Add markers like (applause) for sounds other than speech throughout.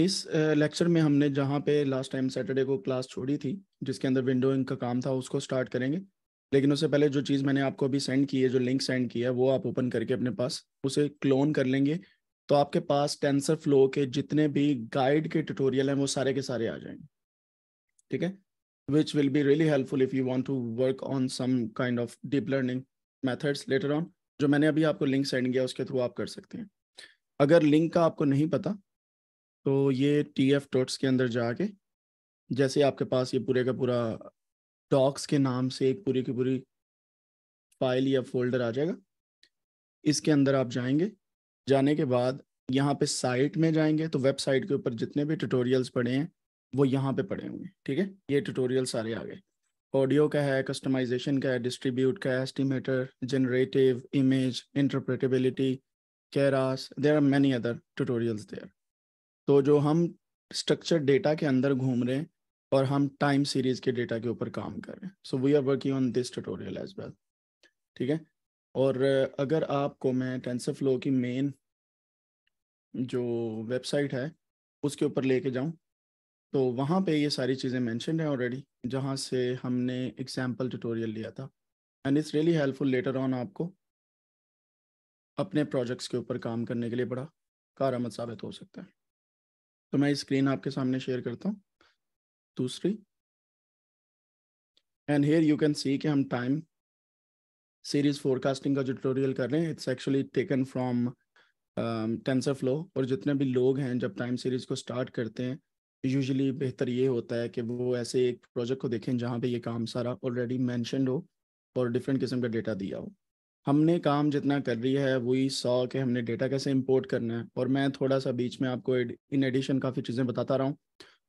इस लेक्चर में हमने जहाँ पे लास्ट टाइम सैटरडे को क्लास छोड़ी थी जिसके अंदर विंडोइंग का काम था उसको स्टार्ट करेंगे लेकिन उससे पहले जो चीज़ मैंने आपको अभी सेंड की है जो लिंक सेंड किया है वो आप ओपन करके अपने पास उसे क्लोन कर लेंगे तो आपके पास टेंसर फ्लो के जितने भी गाइड के ट्यूटोरियल हैं वो सारे के सारे आ जाएंगे ठीक है which will be really helpful if you want to work on some kind of deep learning methods later on जो मैंने अभी आपको लिंक सेंड किया उसके थ्रू आप कर सकते हैं अगर लिंक का आपको नहीं पता तो ये टी एफ टोट्स के अंदर जाके जैसे आपके पास ये पूरे का पूरा डॉक्स के नाम से एक पूरी की पूरी फाइल या फोल्डर आ जाएगा इसके अंदर आप जाएंगे जाने के बाद यहाँ पे साइट में जाएंगे तो वेबसाइट के ऊपर जितने भी ट्यूटोरियल्स पड़े हैं वो यहाँ पे पड़े होंगे ठीक है ये ट्यूटोरियल सारे आ गए ऑडियो का है कस्टमाइजेशन का है डिस्ट्रीब्यूट का है estimator generative image interpretability Keras there are many other tutorials there तो जो हम स्ट्रक्चर डेटा के अंदर घूम रहे हैं और हम टाइम सीरीज के डेटा के ऊपर काम कर रहे हैं so we are working on this tutorial as well ठीक है और अगर आपको मैं टेंसर फ्लो की मेन जो वेबसाइट है उसके ऊपर लेके जाऊं तो वहाँ पे ये सारी चीज़ें मैंशन हैं ऑलरेडी जहाँ से हमने एग्जाम्पल ट्यूटोरियल लिया था and it's really helpful later on आपको अपने प्रोजेक्ट्स के ऊपर काम करने के लिए बड़ा कारामद साबित हो सकता है तो मैं स्क्रीन आपके सामने शेयर करता हूँ दूसरी and here you can see कि हम टाइम सीरीज फोरकास्टिंग का जो ट्यूटोरियल कर रहे हैं it's actually taken from TensorFlow और जितने भी लोग हैं जब टाइम सीरीज को स्टार्ट करते हैं यूजुअली बेहतर ये होता है कि वो ऐसे एक प्रोजेक्ट को देखें जहाँ पे ये काम सारा ऑलरेडी मैंशनड हो और डिफरेंट किस्म का डेटा दिया हो हमने काम जितना कर रही है वही सौ के हमने डेटा कैसे इंपोर्ट करना है और मैं थोड़ा सा बीच में आपको इन एडिशन काफ़ी चीज़ें बताता रहा हूँ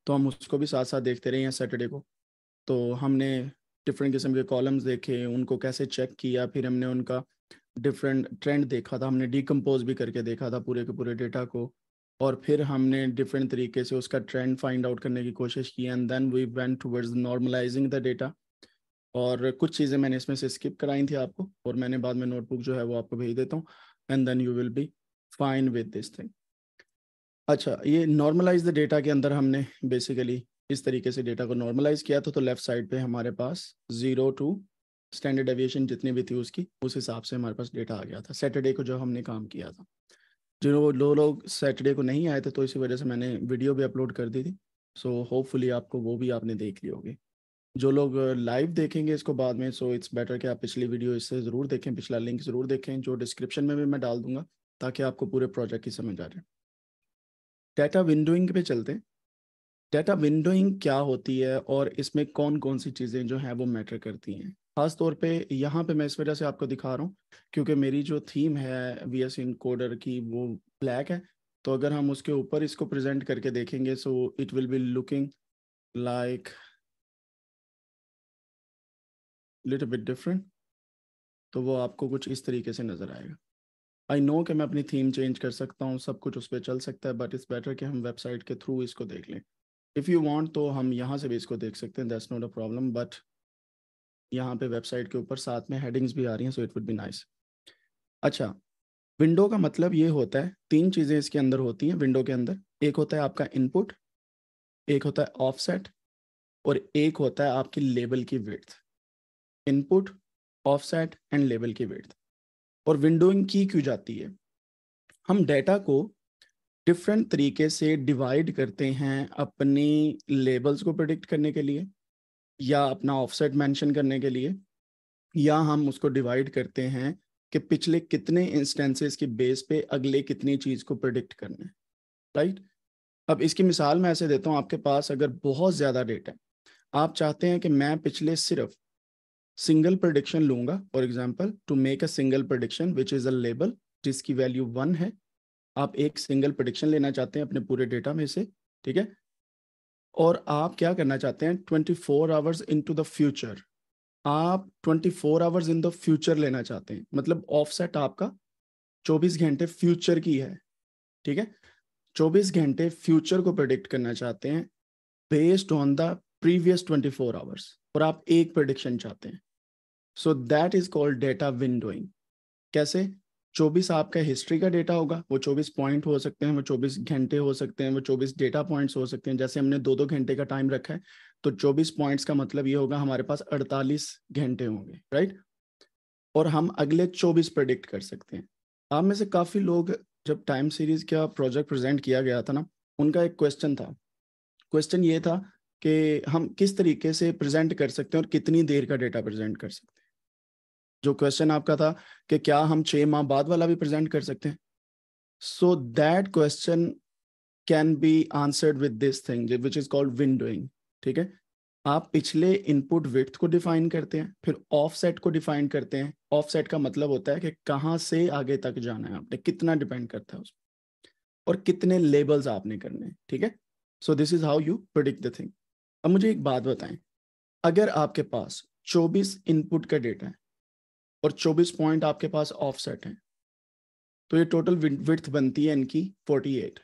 तो हम उसको भी साथ साथ देखते रहे हैं सैटरडे को तो हमने डिफरेंट किस्म के कॉलम्स देखे उनको कैसे चेक किया फिर हमने उनका डिफरेंट ट्रेंड देखा था हमने डिकम्पोज भी करके देखा था पूरे के पूरे डेटा को और फिर हमने डिफरेंट तरीके से उसका ट्रेंड फाइंड आउट करने की कोशिश की and then we went towards normalising the data और कुछ चीज़ें मैंने इसमें से स्किप कराई थी आपको और मैंने बाद में नोटबुक जो है वो आपको भेज देता हूँ and then you will be fine with this thing अच्छा ये नॉर्मलाइज द डेटा के अंदर हमने बेसिकली इस तरीके से डेटा को नॉर्मलाइज किया था तो लेफ्ट साइड पे हमारे पास जीरो टू स्टैंडर्ड एविएशन जितनी भी थी उसकी उस हिसाब से हमारे पास डेटा आ गया था सैटरडे को जो हमने काम किया था जो दो लोग सैटरडे को नहीं आए थे तो इसी वजह से मैंने वीडियो भी अपलोड कर दी थी सो so, होपफुली आपको वो भी आपने देख ली होगी जो लोग लाइव देखेंगे इसको बाद में सो इट्स बेटर कि आप पिछली वीडियो इससे ज़रूर देखें पिछला लिंक ज़रूर देखें जो डिस्क्रिप्शन में भी मैं डाल दूंगा ताकि आपको पूरे प्रोजेक्ट की समझ आ जाए डेटा विंडोइंग पे चलते हैं डेटा विंडोइंग क्या होती है और इसमें कौन कौन सी चीज़ें जो हैं वो मैटर करती हैं खास तौर पे यहाँ पे मैं इस वजह से आपको दिखा रहा हूँ क्योंकि मेरी जो थीम है वी एस इनकोडर की वो ब्लैक है तो अगर हम उसके ऊपर इसको प्रेजेंट करके देखेंगे so it will be looking like little bit different तो वो आपको कुछ इस तरीके से नज़र आएगा आई नो कि मैं अपनी थीम चेंज कर सकता हूँ सब कुछ उस पर चल सकता है बट इट्स बेटर कि हम वेबसाइट के थ्रू इसको देख लें इफ़ यू वांट तो हम यहाँ से भी इसको देख सकते हैं that's not a problem but यहाँ पे वेबसाइट के ऊपर साथ में हेडिंग्स भी आ रही हैं so it would be nice अच्छा विंडो का मतलब ये होता है तीन चीज़ें इसके अंदर होती हैं विंडो के अंदर एक होता है आपका इनपुट एक होता है ऑफसेट और एक होता है आपकी लेबल की width input offset and label की विड्थ और विंडोइंग की क्यों जाती है हम डेटा को डिफरेंट तरीके से डिवाइड करते हैं अपनी लेबल्स को प्रोडिक्ट करने के लिए या अपना ऑफसेट मेंशन करने के लिए या हम उसको डिवाइड करते हैं कि पिछले कितने इंस्टेंसेस के बेस पे अगले कितनी चीज़ को प्रोडिक्ट करना है राइट अब इसकी मिसाल मैं ऐसे देता हूँ आपके पास अगर बहुत ज़्यादा डेटा है आप चाहते हैं कि मैं पिछले सिर्फ सिंगल प्रोडिक्शन लूंगा for example to make a single prediction which is a label जिसकी वैल्यू वन है आप एक सिंगल प्रोडिक्शन लेना चाहते हैं अपने पूरे डेटा में से ठीक है और आप क्या करना चाहते हैं twenty four hours into the future आप twenty four hours in the future लेना चाहते हैं मतलब ऑफसेट आपका चौबीस घंटे फ्यूचर की है ठीक है चौबीस घंटे फ्यूचर को प्रोडिक्ट करना चाहते हैं based on the previous 24 hours और आप एक प्रडिक्शन चाहते हैं so that is called data windowing कैसे 24 आपका हिस्ट्री का डेटा होगा वो 24 पॉइंट हो सकते हैं वो 24 घंटे हो सकते हैं वो 24 डेटा पॉइंट्स हो सकते हैं जैसे हमने दो दो घंटे का टाइम रखा है तो 24 पॉइंट्स का मतलब ये होगा हमारे पास 48 घंटे होंगे राइट और हम अगले 24 प्रडिक्ट कर सकते हैं आप में से काफ़ी लोग जब टाइम सीरीज का प्रोजेक्ट प्रेजेंट किया गया था ना उनका एक क्वेश्चन था क्वेश्चन ये था कि हम किस तरीके से प्रेजेंट कर सकते हैं और कितनी देर का डेटा प्रेजेंट कर सकते हैं जो क्वेश्चन आपका था कि क्या हम छः माह बाद वाला भी प्रेजेंट कर सकते हैं so that question can be answered with this thing which is called windowing ठीक है आप पिछले इनपुट विथ को डिफाइन करते हैं फिर ऑफसेट को डिफाइन करते हैं ऑफसेट का मतलब होता है कि कहाँ से आगे तक जाना है आपने कितना डिपेंड करता है उस और कितने लेबल्स आपने करने हैं ठीक है so this is how you predict the thing अब मुझे एक बात बताएं अगर आपके पास 24 इनपुट का डेटा है और 24 पॉइंट आपके पास ऑफसेट है तो ये टोटल विथ बनती है इनकी 48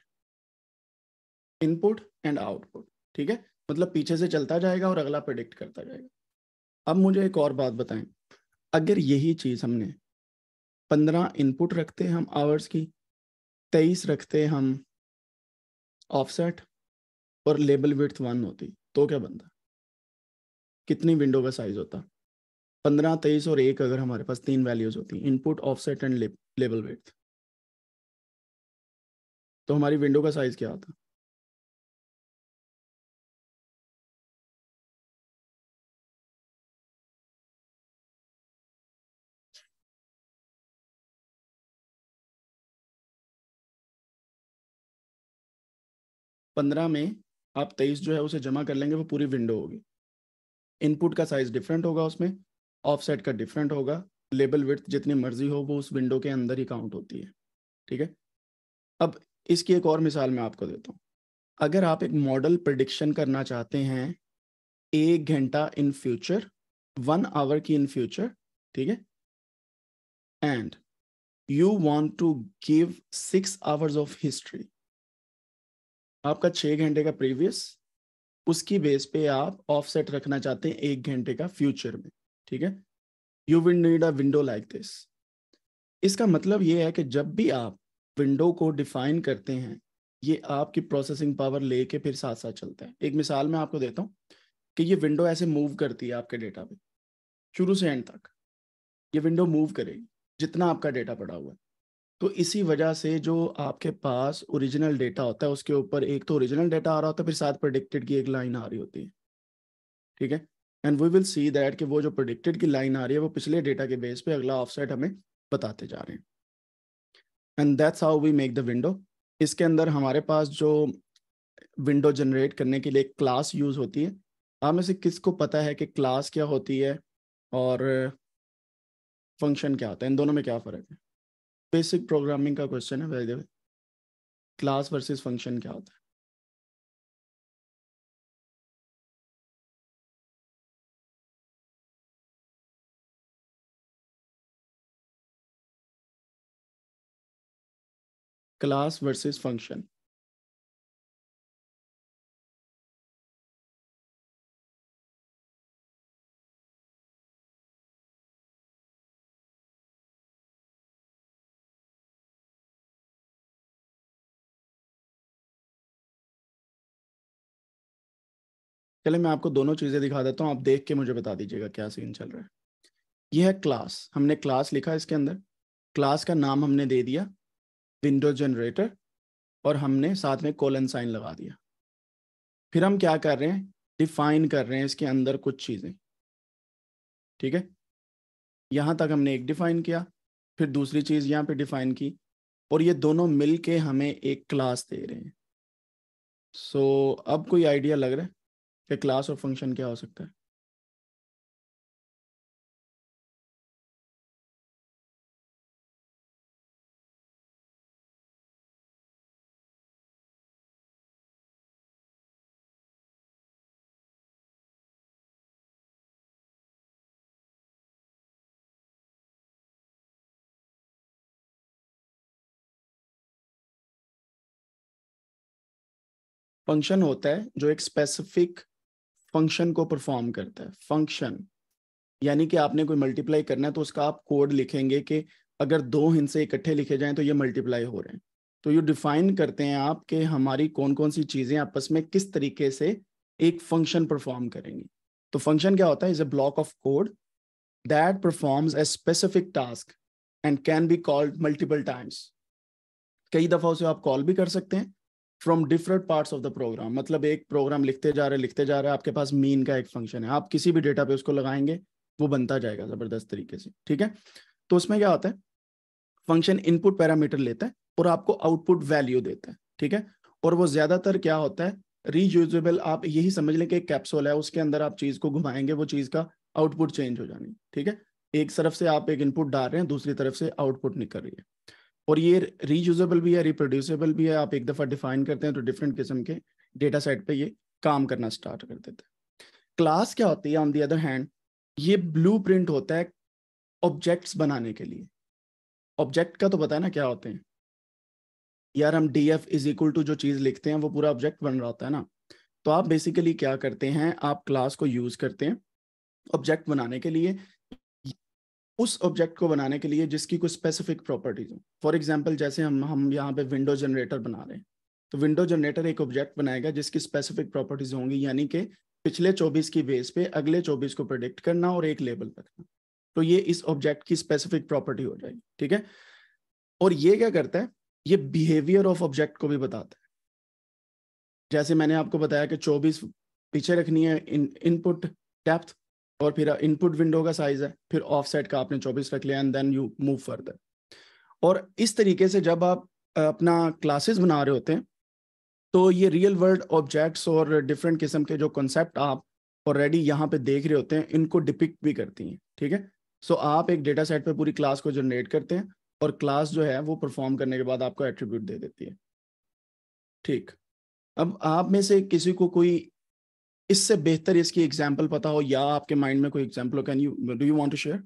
इनपुट एंड आउटपुट ठीक है मतलब पीछे से चलता जाएगा और अगला प्रडिक्ट करता जाएगा अब मुझे एक और बात बताएं अगर यही चीज़ हमने पंद्रह इनपुट रखते हम आवर्स की तेईस रखते हम ऑफसेट और लेबल विथ वन होती तो क्या बनता कितनी विंडो का साइज होता पंद्रह तेईस और एक अगर हमारे पास तीन वैल्यूज होती हैं input offset and label weight तो हमारी विंडो का साइज क्या होता पंद्रह में आप तेईस जो है उसे जमा कर लेंगे वो पूरी विंडो होगी इनपुट का साइज डिफरेंट होगा उसमें ऑफसेट का डिफरेंट होगा लेबल विथ जितनी मर्जी हो वो उस विंडो के अंदर ही काउंट होती है ठीक है अब इसकी एक और मिसाल मैं आपको देता हूँ अगर आप एक मॉडल प्रडिक्शन करना चाहते हैं एक घंटा इन फ्यूचर वन आवर की इन फ्यूचर ठीक है and you want to give six hours of history आपका छः घंटे का प्रीवियस उसकी बेस पे आप ऑफसेट रखना चाहते हैं एक घंटे का फ्यूचर में ठीक है you will need a window like this इसका मतलब ये है कि जब भी आप विंडो को डिफाइन करते हैं ये आपकी प्रोसेसिंग पावर लेके फिर साथ साथ चलता है एक मिसाल मैं आपको देता हूँ कि ये विंडो ऐसे मूव करती है आपके डेटा पे शुरू से एंड तक ये विंडो मूव करेगी जितना आपका डेटा पड़ा हुआ है तो इसी वजह से जो आपके पास ओरिजिनल डेटा होता है उसके ऊपर एक तो ओरिजिनल डेटा आ रहा होता है फिर साथ प्रोडिक्टेड की एक लाइन आ रही होती है ठीक है and we will see that कि वो जो प्रोडिक्टेड की लाइन आ रही है वो पिछले डेटा के बेस पे अगला ऑफसेट हमें बताते जा रहे हैं and that's how we make the window इसके अंदर हमारे पास जो विंडो जनरेट करने के लिए क्लास यूज होती है आप में से किसको पता है कि क्लास क्या होती है और फंक्शन क्या होता है इन दोनों में क्या फ़र्क है बेसिक प्रोग्रामिंग का क्वेश्चन है बाय क्लास वर्सेस फंक्शन क्या होता है क्लास वर्सेस फंक्शन चले मैं आपको दोनों चीज़ें दिखा देता हूँ आप देख के मुझे बता दीजिएगा क्या सीन चल रहा है यह है क्लास हमने क्लास लिखा इसके अंदर क्लास का नाम हमने दे दिया विंडो जनरेटर और हमने साथ में कोलन साइन लगा दिया फिर हम क्या कर रहे हैं डिफाइन कर रहे हैं इसके अंदर कुछ चीज़ें ठीक है यहाँ तक हमने एक डिफाइन किया फिर दूसरी चीज़ यहाँ पे डिफाइन की और ये दोनों मिल के हमें एक क्लास दे रहे हैं सो so, अब कोई आइडिया लग रहा है कि क्लास और फंक्शन क्या हो सकता है फंक्शन होता है जो एक स्पेसिफिक फंक्शन को परफॉर्म करता है फंक्शन यानी कि आपने कोई मल्टीप्लाई करना है तो उसका आप कोड लिखेंगे कि अगर दो हिंसे इकट्ठे लिखे जाएं तो ये मल्टीप्लाई हो रहे हैं तो ये डिफाइन करते हैं आप कि हमारी कौन कौन सी चीज़ें आपस में किस तरीके से एक फंक्शन परफॉर्म करेंगी तो फंक्शन क्या होता है is a block of code that performs a specific task and can be called multiple times कई दफ़ा उसे आप कॉल भी कर सकते हैं from different parts of the program मतलब एक प्रोग्राम लिखते जा रहे लिखते जा रहे आपके पास मीन का एक फंक्शन है आप किसी भी डेटा पे उसको लगाएंगे वो बनता जाएगा जबरदस्त तरीके से ठीक है तो उसमें क्या होता है फंक्शन इनपुट पैरामीटर लेता है और आपको आउटपुट वैल्यू देता है ठीक है और वो ज्यादातर क्या होता है रीयूजेबल आप यही समझ लें कि एक कैप्सूल है उसके अंदर आप चीज को घुमाएंगे वो चीज का आउटपुट चेंज हो जानी ठीक है एक तरफ से आप एक इनपुट डाल रहे हैं दूसरी तरफ से आउटपुट निकल रही है और ये रीयूजेबल भी है रिप्रोड्यूसेबल भी है आप एक दफ़ा डिफाइन करते हैं तो डिफरेंट किस्म के डेटा सेट पे ये काम करना स्टार्ट कर देते हैं क्लास क्या होती है ऑन दी अदर हैंड ये ब्लू होता है ऑब्जेक्ट्स बनाने के लिए ऑब्जेक्ट का तो पता है ना क्या होते हैं यार हम D F is equal to जो चीज़ लिखते हैं वो पूरा ऑब्जेक्ट बन रहा होता है ना तो आप बेसिकली क्या करते हैं आप क्लास को यूज़ करते हैं ऑब्जेक्ट बनाने के लिए उस ऑब्जेक्ट को बनाने के लिए जिसकी कुछ स्पेसिफिक प्रॉपर्टीज हो फॉर एग्जाम्पल जैसे हम हम यहाँ पे विंडो जनरेटर बना रहे हैं तो विंडो जनरेटर एक ऑब्जेक्ट बनाएगा जिसकी स्पेसिफिक प्रॉपर्टीज होंगी यानी कि पिछले 24 की बेस पे अगले 24 को प्रोडिक्ट करना और एक लेबल रखना तो ये इस ऑब्जेक्ट की स्पेसिफिक प्रॉपर्टी हो जाएगी ठीक है और ये क्या करता है ये बिहेवियर ऑफ ऑब्जेक्ट को भी बताता है जैसे मैंने आपको बताया कि 24 पीछे रखनी है इनपुट डेप्थ और फिर इनपुट विंडो का साइज है फिर ऑफसेट का आपने 24 रख लिया and then you move further और इस तरीके से जब आप अपना क्लासेस बना रहे होते हैं तो ये रियल वर्ल्ड ऑब्जेक्ट्स और डिफरेंट किस्म के जो कॉन्सेप्ट आप ऑलरेडी यहाँ पे देख रहे होते हैं इनको डिपिक्ट भी करती हैं ठीक है सो so, आप एक डेटा सेट पर पूरी क्लास को जनरेट करते हैं और क्लास जो है वो परफॉर्म करने के बाद आपको एट्रीब्यूट दे देती है ठीक अब आप में से किसी को कोई इससे बेहतर इसकी एग्जाम्पल पता हो या आपके माइंड में कोई एग्जाम्पल हो can you do you want to share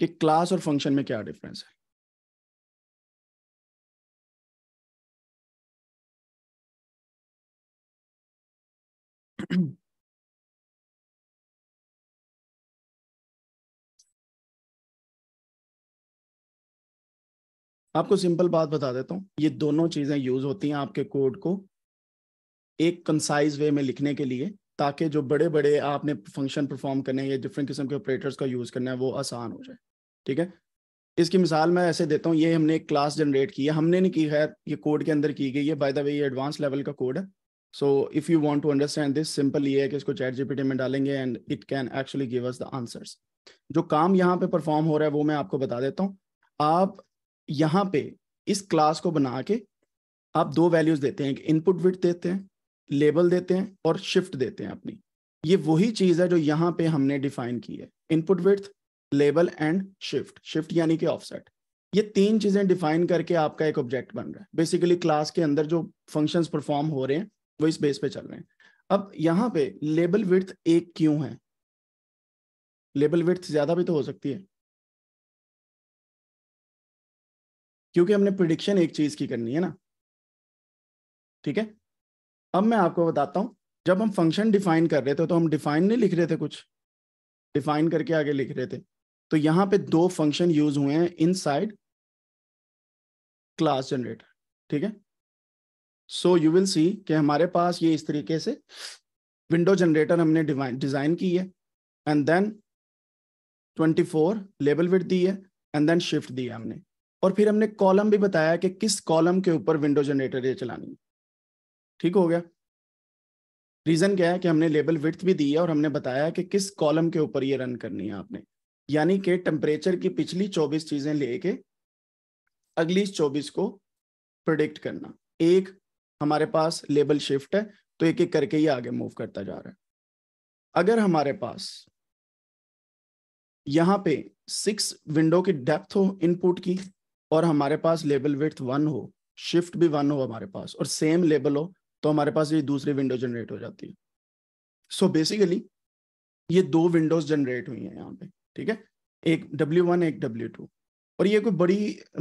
कि क्लास और फंक्शन में क्या डिफरेंस है (clears throat) आपको सिंपल बात बता देता हूँ ये दोनों चीज़ें यूज़ होती हैं आपके कोड को एक कंसाइज वे में लिखने के लिए ताकि जो बड़े बड़े आपने फंक्शन परफॉर्म करने या डिफरेंट किस्म के ऑपरेटर्स का यूज़ करना है वो आसान हो जाए ठीक है इसकी मिसाल मैं ऐसे देता हूँ ये हमने एक क्लास जनरेट की है हमने नहीं की खैर ये कोड के अंदर की गई है बाय द वे ये एडवांस लेवल का कोड है so if you want to understand this simple ये है कि इसको चैट जीपीटी में डालेंगे and it can actually give us the answers जो काम यहाँ पे परफॉर्म हो रहा है वो मैं आपको बता देता हूँ आप यहाँ पे इस क्लास को बना के आप दो वैल्यूज देते हैं इनपुट विट देते हैं लेबल देते हैं और शिफ्ट देते हैं अपनी ये वही चीज है जो यहाँ पे हमने डिफाइन की है input with label and shift shift यानी कि ऑफसेट ये तीन चीजें डिफाइन करके आपका एक ऑब्जेक्ट बन रहा है बेसिकली क्लास के अंदर जो फंक्शंस परफॉर्म हो रहे हैं वो इस बेस पे चल रहे हैं अब यहाँ पे लेबल विथ एक क्यों है लेबल विथ ज्यादा भी तो हो सकती है क्योंकि हमने प्रिडिक्शन एक चीज की करनी है ना ठीक है अब मैं आपको बताता हूं जब हम फंक्शन डिफाइन कर रहे थे तो हम डिफाइन नहीं लिख रहे थे कुछ डिफाइन करके आगे लिख रहे थे तो यहाँ पे दो फंक्शन यूज हुए हैं इन साइड क्लास जनरेटर ठीक है सो यू विल सी कि हमारे पास ये इस तरीके से विंडो जनरेटर हमने डिजाइन की है एंड देन 24 लेबल विथ दी है एंड देन शिफ्ट दी है हमने और फिर हमने कॉलम भी बताया कि किस कॉलम के ऊपर विंडो जनरेटर ये चलानी है ठीक हो गया रीजन क्या है कि हमने लेबल विथ भी दी है और हमने बताया कि किस कॉलम के ऊपर ये रन करनी है आपने यानी कि टेम्परेचर की पिछली 24 चीजें लेके अगली 24 को प्रोडिक्ट करना एक हमारे पास लेबल शिफ्ट है तो एक एक करके ही आगे मूव करता जा रहा है अगर हमारे पास यहां पे सिक्स विंडो की डेप्थ हो इनपुट की और हमारे पास लेबल विथ वन हो शिफ्ट भी वन हो हमारे पास और सेम लेबल हो तो हमारे पास ये दूसरी विंडो जनरेट हो जाती है सो so बेसिकली ये दो विंडोज जनरेट हुई हैं यहाँ पे ठीक है एक डब्ल्यू वन एक डब्ल्यू टू और ये कोई बड़ी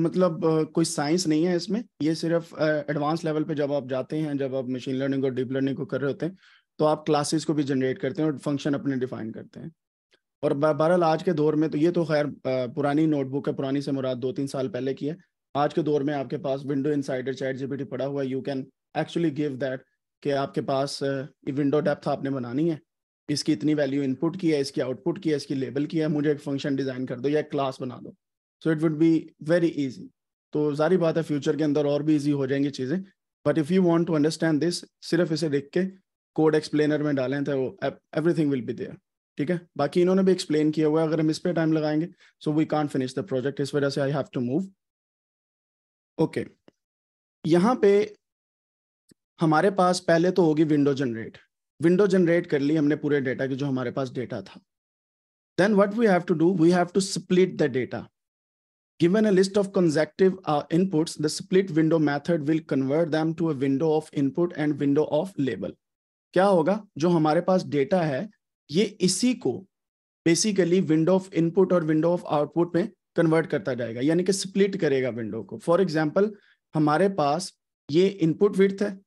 मतलब कोई साइंस नहीं है इसमें ये सिर्फ एडवांस लेवल पे जब आप जाते हैं जब आप मशीन लर्निंग और डीप लर्निंग को कर रहे होते हैं तो आप क्लासेस को भी जनरेट करते हैं और फंक्शन अपने डिफाइन करते हैं और बहरहाल आज के दौर में तो ये तो खैर पुरानी नोटबुक है पुरानी से मुराद दो तीन साल पहले की है आज के दौर में आपके पास विंडो इनसाइडर चैट जीपीटी पड़ा हुआ है you can actually give that कि आपके पास विंडो डेप्थ आपने बनानी है इसकी इतनी वैल्यू इनपुट की है इसकी आउटपुट की है इसकी लेबल की है मुझे एक फंक्शन डिज़ाइन कर दो या एक क्लास बना दो so it would be very easy तो जारी बात है फ्यूचर के अंदर और भी ईजी हो जाएंगी चीज़ें but if you want to understand this सिर्फ इसे देख के कोड एक्सप्लेनर में डालें तो एवरीथिंग विल बी देयर ठीक है बाकी इन्होंने भी एक्सप्लेन किया हुआ है अगर हम इस पर टाइम लगाएंगे so we can't finish the project इस वजह से I have to move okay यहाँ पे हमारे पास पहले तो होगी विंडो जनरेट विंडो जनरेट कर ली हमने पूरे डेटा की जो हमारे पास डेटा था then what we have to do we have to split the data given a list of consecutive uh, the split window method will convert them to to a window of input and window क्या होगा जो हमारे पास data है ये इसी को basically window of input और विंडो ऑफ आउटपुट में कन्वर्ट करता जाएगा यानी कि स्प्लिट करेगा विंडो को फॉर एग्जाम्पल हमारे पास ये इनपुट विथ है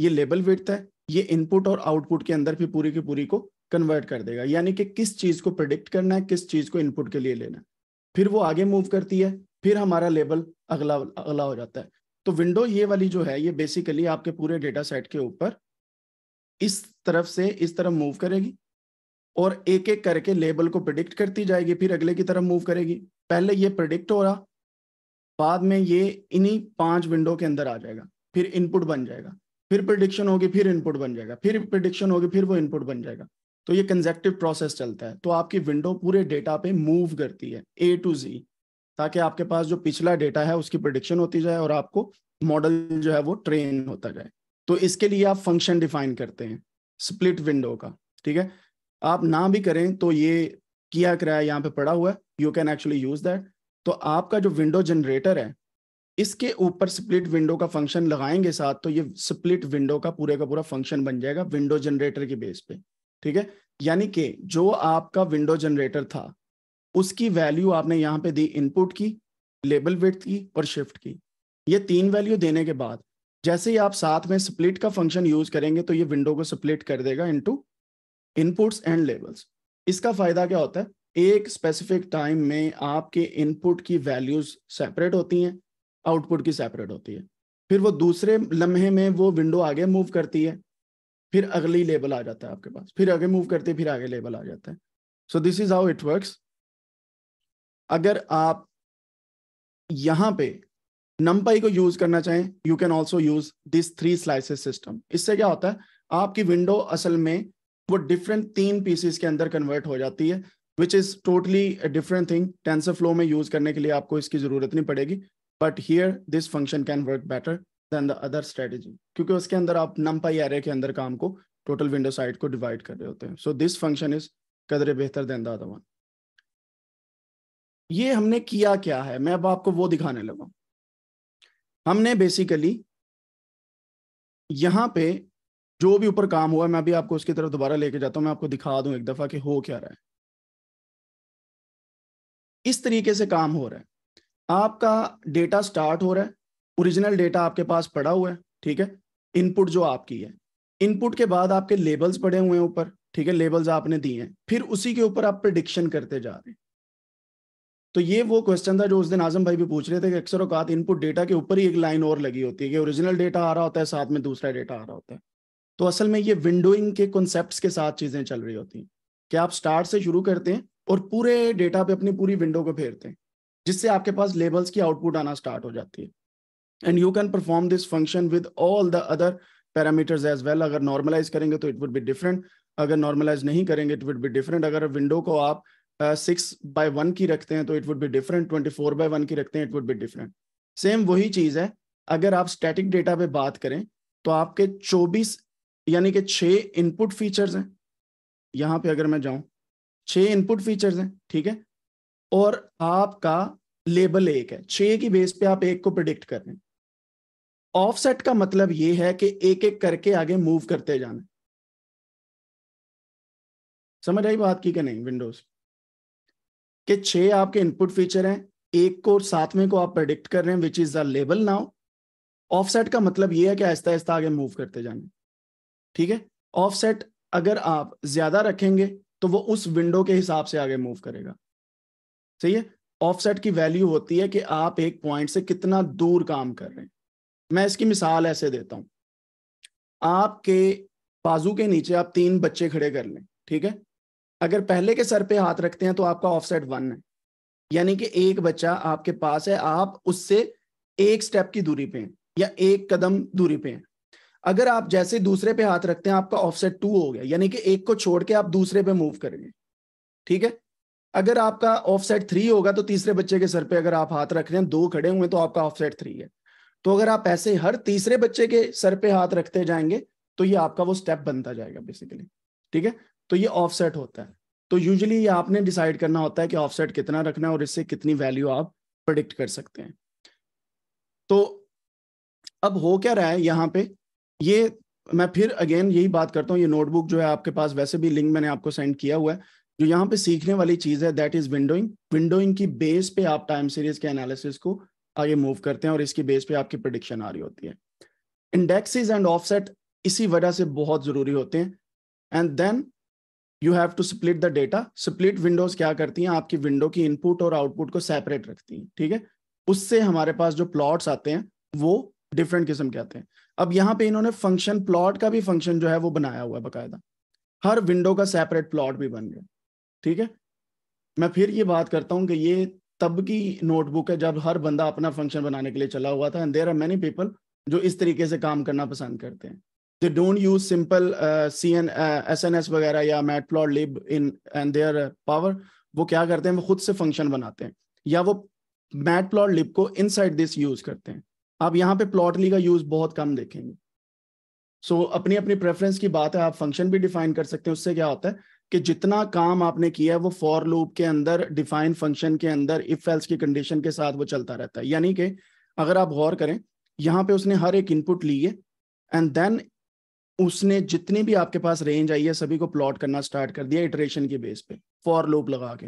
ये लेबल विथ है ये इनपुट और आउटपुट के अंदर भी पूरी की पूरी को कन्वर्ट कर देगा यानी कि किस चीज को प्रिडिक्ट करना है किस चीज को इनपुट के लिए लेना है फिर वो आगे मूव करती है फिर हमारा लेबल अगला अगला हो जाता है तो विंडो ये वाली जो है ये बेसिकली आपके पूरे डेटा सेट के ऊपर इस तरफ से इस तरफ मूव करेगी और एक एक करके लेबल को प्रिडिक्ट करती जाएगी फिर अगले की तरफ मूव करेगी पहले ये प्रिडिक्ट हो रहा बाद में ये इन्हीं पांच विंडो के अंदर आ जाएगा फिर इनपुट बन जाएगा फिर प्रिडिक्शन होगी फिर इनपुट बन जाएगा फिर प्रिडिक्शन होगी फिर वो इनपुट बन जाएगा तो ये कंजेक्टिव प्रोसेस चलता है तो आपकी विंडो पूरे डेटा पे मूव करती है ए टू जी ताकि आपके पास जो पिछला डेटा है उसकी प्रिडिक्शन होती जाए और आपको मॉडल जो है वो ट्रेन होता जाए तो इसके लिए आप फंक्शन डिफाइन करते हैं स्प्लिट विंडो का ठीक है आप ना भी करें तो ये किया किराया यहाँ पे पड़ा हुआ है you can actually use that तो आपका जो विंडो जनरेटर है इसके ऊपर स्प्लिट विंडो का फंक्शन लगाएंगे साथ तो ये स्प्लिट विंडो का पूरे का पूरा फंक्शन बन जाएगा विंडो जनरेटर के बेस पे ठीक है यानी कि जो आपका विंडो जनरेटर था उसकी वैल्यू आपने यहाँ पे दी इनपुट की लेबल विथ की और शिफ्ट की ये तीन वैल्यू देने के बाद जैसे ही आप साथ में स्प्लिट का फंक्शन यूज करेंगे तो ये विंडो को स्प्लिट कर देगा इनटू इनपुट्स एंड लेबल्स इसका फायदा क्या होता है एक स्पेसिफिक टाइम में आपके इनपुट की वैल्यूज सेपरेट होती हैं आउटपुट की सेपरेट होती है फिर वो दूसरे लम्हे में वो विंडो आगे मूव करती है फिर अगली लेबल आ जाता है आपके पास फिर आगे मूव करती है फिर आगे लेबल आ जाता है so this is how it works अगर आप यहां पे नंपाई को यूज करना चाहें you can also use this three slices system इससे क्या होता है आपकी विंडो असल में वो डिफरेंट तीन पीसीस के अंदर कन्वर्ट हो जाती है which is totally different thing TensorFlow में यूज करने के लिए आपको इसकी जरूरत नहीं पड़ेगी but here this function can work better than the other strategy क्योंकि उसके अंदर आप नंपाई एरिया के अंदर काम को टोटल विंडो साइड को डिवाइड कर रहे होते हैं सो दिस फंक्शन इज कदरे बेहतर देन द अदर वन ये हमने किया क्या है मैं अब आपको वो दिखाने लगा हमने बेसिकली यहां पे जो भी ऊपर काम हुआ मैं भी आपको उसकी तरफ दोबारा लेके जाता हूँ मैं आपको दिखा दूं एक दफा कि हो क्या रहा है इस तरीके से काम हो रहा है आपका डेटा स्टार्ट हो रहा है ओरिजिनल डेटा आपके पास पड़ा हुआ है ठीक है इनपुट जो आपकी है इनपुट के बाद आपके लेबल्स पड़े हुए हैं ऊपर ठीक है लेबल्स आपने दिए हैं फिर उसी के ऊपर आप प्रडिक्शन करते जा रहे हैं तो ये वो क्वेश्चन था जो उस दिन आजम भाई भी पूछ रहे थे कि अक्सर औकात इनपुट डेटा के ऊपर ही एक लाइन और लगी होती है कि ओरिजिनल डेटा आ रहा होता है साथ में दूसरा डेटा आ रहा होता है तो असल में ये विंडोइंग के कॉन्सेप्ट के साथ चीजें चल रही होती हैं कि आप स्टार्ट से शुरू करते हैं और पूरे डेटा पे अपनी पूरी विंडो को फेरते हैं जिससे आपके पास लेबल्स की आउटपुट आना स्टार्ट हो जाती है and you can perform this function with all the other parameters as well अगर नॉर्मलाइज करेंगे तो इट वुड बी डिफरेंट अगर नॉर्मलाइज नहीं करेंगे इट वुड बी डिफरेंट अगर विंडो को आप सिक्स बाय वन की रखते हैं तो it would be different twenty four by one की रखते हैं it would be different same वही चीज़ है अगर आप स्टैटिक डेटा पे बात करें तो आपके 24 यानी कि छह इनपुट फीचर्स हैं यहां पे अगर मैं जाऊं छह इनपुट फीचर्स हैं ठीक है और आपका लेबल एक है छह की बेस पे आप एक को प्रिडिक्ट कर रहे हैं ऑफसेट का मतलब यह है कि एक एक करके आगे मूव करते जाना समझ आई बात की कि नहीं विंडोज के छह आपके इनपुट फीचर हैं एक को और सातवें को आप प्रेडिक्ट कर रहे हैं which is the label now offset का मतलब यह है कि आहिस्ता आहिस्ता आगे मूव करते जाना ठीक है ऑफसेट अगर आप ज्यादा रखेंगे तो वो उस विंडो के हिसाब से आगे मूव करेगा सही है ऑफसेट की वैल्यू होती है कि आप एक पॉइंट से कितना दूर काम कर रहे हैं मैं इसकी मिसाल ऐसे देता हूं आपके बाजू के नीचे आप तीन बच्चे खड़े कर लें ठीक है अगर पहले के सर पे हाथ रखते हैं तो आपका ऑफसेट वन है यानी कि एक बच्चा आपके पास है आप उससे एक स्टेप की दूरी पे हैं या एक कदम दूरी पे हैं अगर आप जैसे दूसरे पे हाथ रखते हैं आपका ऑफसेट टू हो गया यानी कि एक को छोड़ के आप दूसरे पे मूव करेंगे ठीक है अगर आपका ऑफसेट थ्री होगा तो तीसरे बच्चे के सर पे अगर आप हाथ रख रहे हैं दो खड़े हुए तो आपका ऑफसेट थ्री है तो अगर आप ऐसे हर तीसरे बच्चे के सर पे हाथ रखते जाएंगे तो ये आपका वो स्टेप बनता जाएगा बेसिकली ठीक है तो ये ऑफसेट होता है तो यूजली ये आपने डिसाइड करना होता है कि ऑफसेट कितना रखना है और इससे कितनी वैल्यू आप प्रोडिक्ट कर सकते हैं तो अब हो क्या रहा है यहाँ पे ये मैं फिर अगेन यही बात करता हूँ ये नोटबुक जो है आपके पास वैसे भी लिंक मैंने आपको सेंड किया हुआ है जो यहाँ पे सीखने वाली चीज है दैट इज विंडोइंग विंडोइंग की बेस पे आप टाइम सीरीज के एनालिसिस को आगे मूव करते हैं और इसकी बेस पे आपकी प्रडिक्शन आ रही होती है इंडेक्सिस एंड ऑफसेट इसी वजह से बहुत जरूरी होते हैं and then you have to split the data split windows क्या करती हैं आपकी विंडो की इनपुट और आउटपुट को सेपरेट रखती हैं ठीक है उससे हमारे पास जो प्लॉट्स आते हैं वो डिफरेंट किस्म के आते हैं अब यहाँ पे इन्होंने फंक्शन प्लॉट का भी फंक्शन जो है वो बनाया हुआ है बकायदा हर विंडो का सेपरेट प्लॉट भी बन गया ठीक है मैं फिर ये बात करता हूँ कि ये तब की नोटबुक है जब हर बंदा अपना फंक्शन बनाने के लिए चला हुआ था and there are many people जो इस तरीके से काम करना पसंद करते हैं they don't use simple C N S N S वगैरह या matplotlib in and their power वो क्या करते हैं वो खुद से फंक्शन बनाते हैं या वो मैट प्लॉट लिब को इनसाइड दिस यूज करते हैं आप यहाँ पे प्लॉटली का यूज बहुत कम देखेंगे सो so, अपनी अपनी प्रेफरेंस की बात है आप फंक्शन भी डिफाइन कर सकते हैं उससे क्या होता है कि जितना काम आपने किया है वो फॉर लूप के अंदर डिफाइन फंक्शन के अंदर इफ एल्स की कंडीशन के साथ वो चलता रहता है यानी कि अगर आप गौर करें यहाँ पे उसने हर एक इनपुट ली है एंड देन उसने जितनी भी आपके पास रेंज आई है सभी को प्लॉट करना स्टार्ट कर दिया इटरेशन के बेस पे फॉर लूप लगा के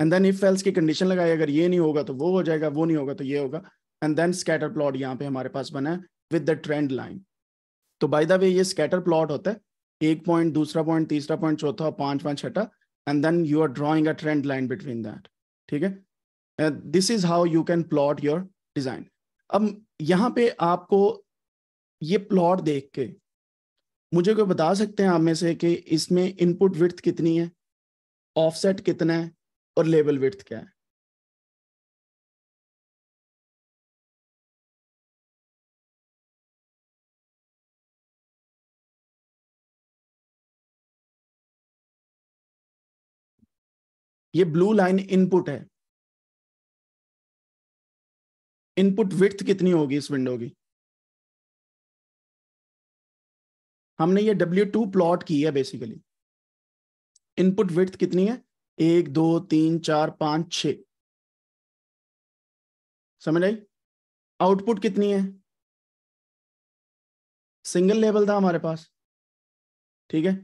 एंड देन इफ एल्स की कंडीशन लगाई अगर ये नहीं होगा तो वो हो जाएगा वो नहीं होगा तो ये होगा एंड देन स्कैटर प्लॉट यहाँ पे हमारे पास बना है विद द ट्रेंड लाइन तो बाय द वे ये स्कैटर प्लॉट होता है एक पॉइंट दूसरा पॉइंट तीसरा पॉइंट चौथा पांचवा छठा and then you are drawing a trend line between that ठीक है this is how you can plot your design अब यहाँ पे आपको ये प्लॉट देख के मुझे कोई बता सकते हैं आप में से कि इसमें इनपुट विथ कितनी है ऑफसेट कितना है और लेबल विथ क्या है ये ब्लू लाइन इनपुट है इनपुट विथ कितनी होगी इस विंडो की हमने ये W2 प्लॉट की है बेसिकली इनपुट विथ कितनी है एक दो तीन चार पांच छ समझ आई आउटपुट कितनी है सिंगल लेवल था हमारे पास ठीक है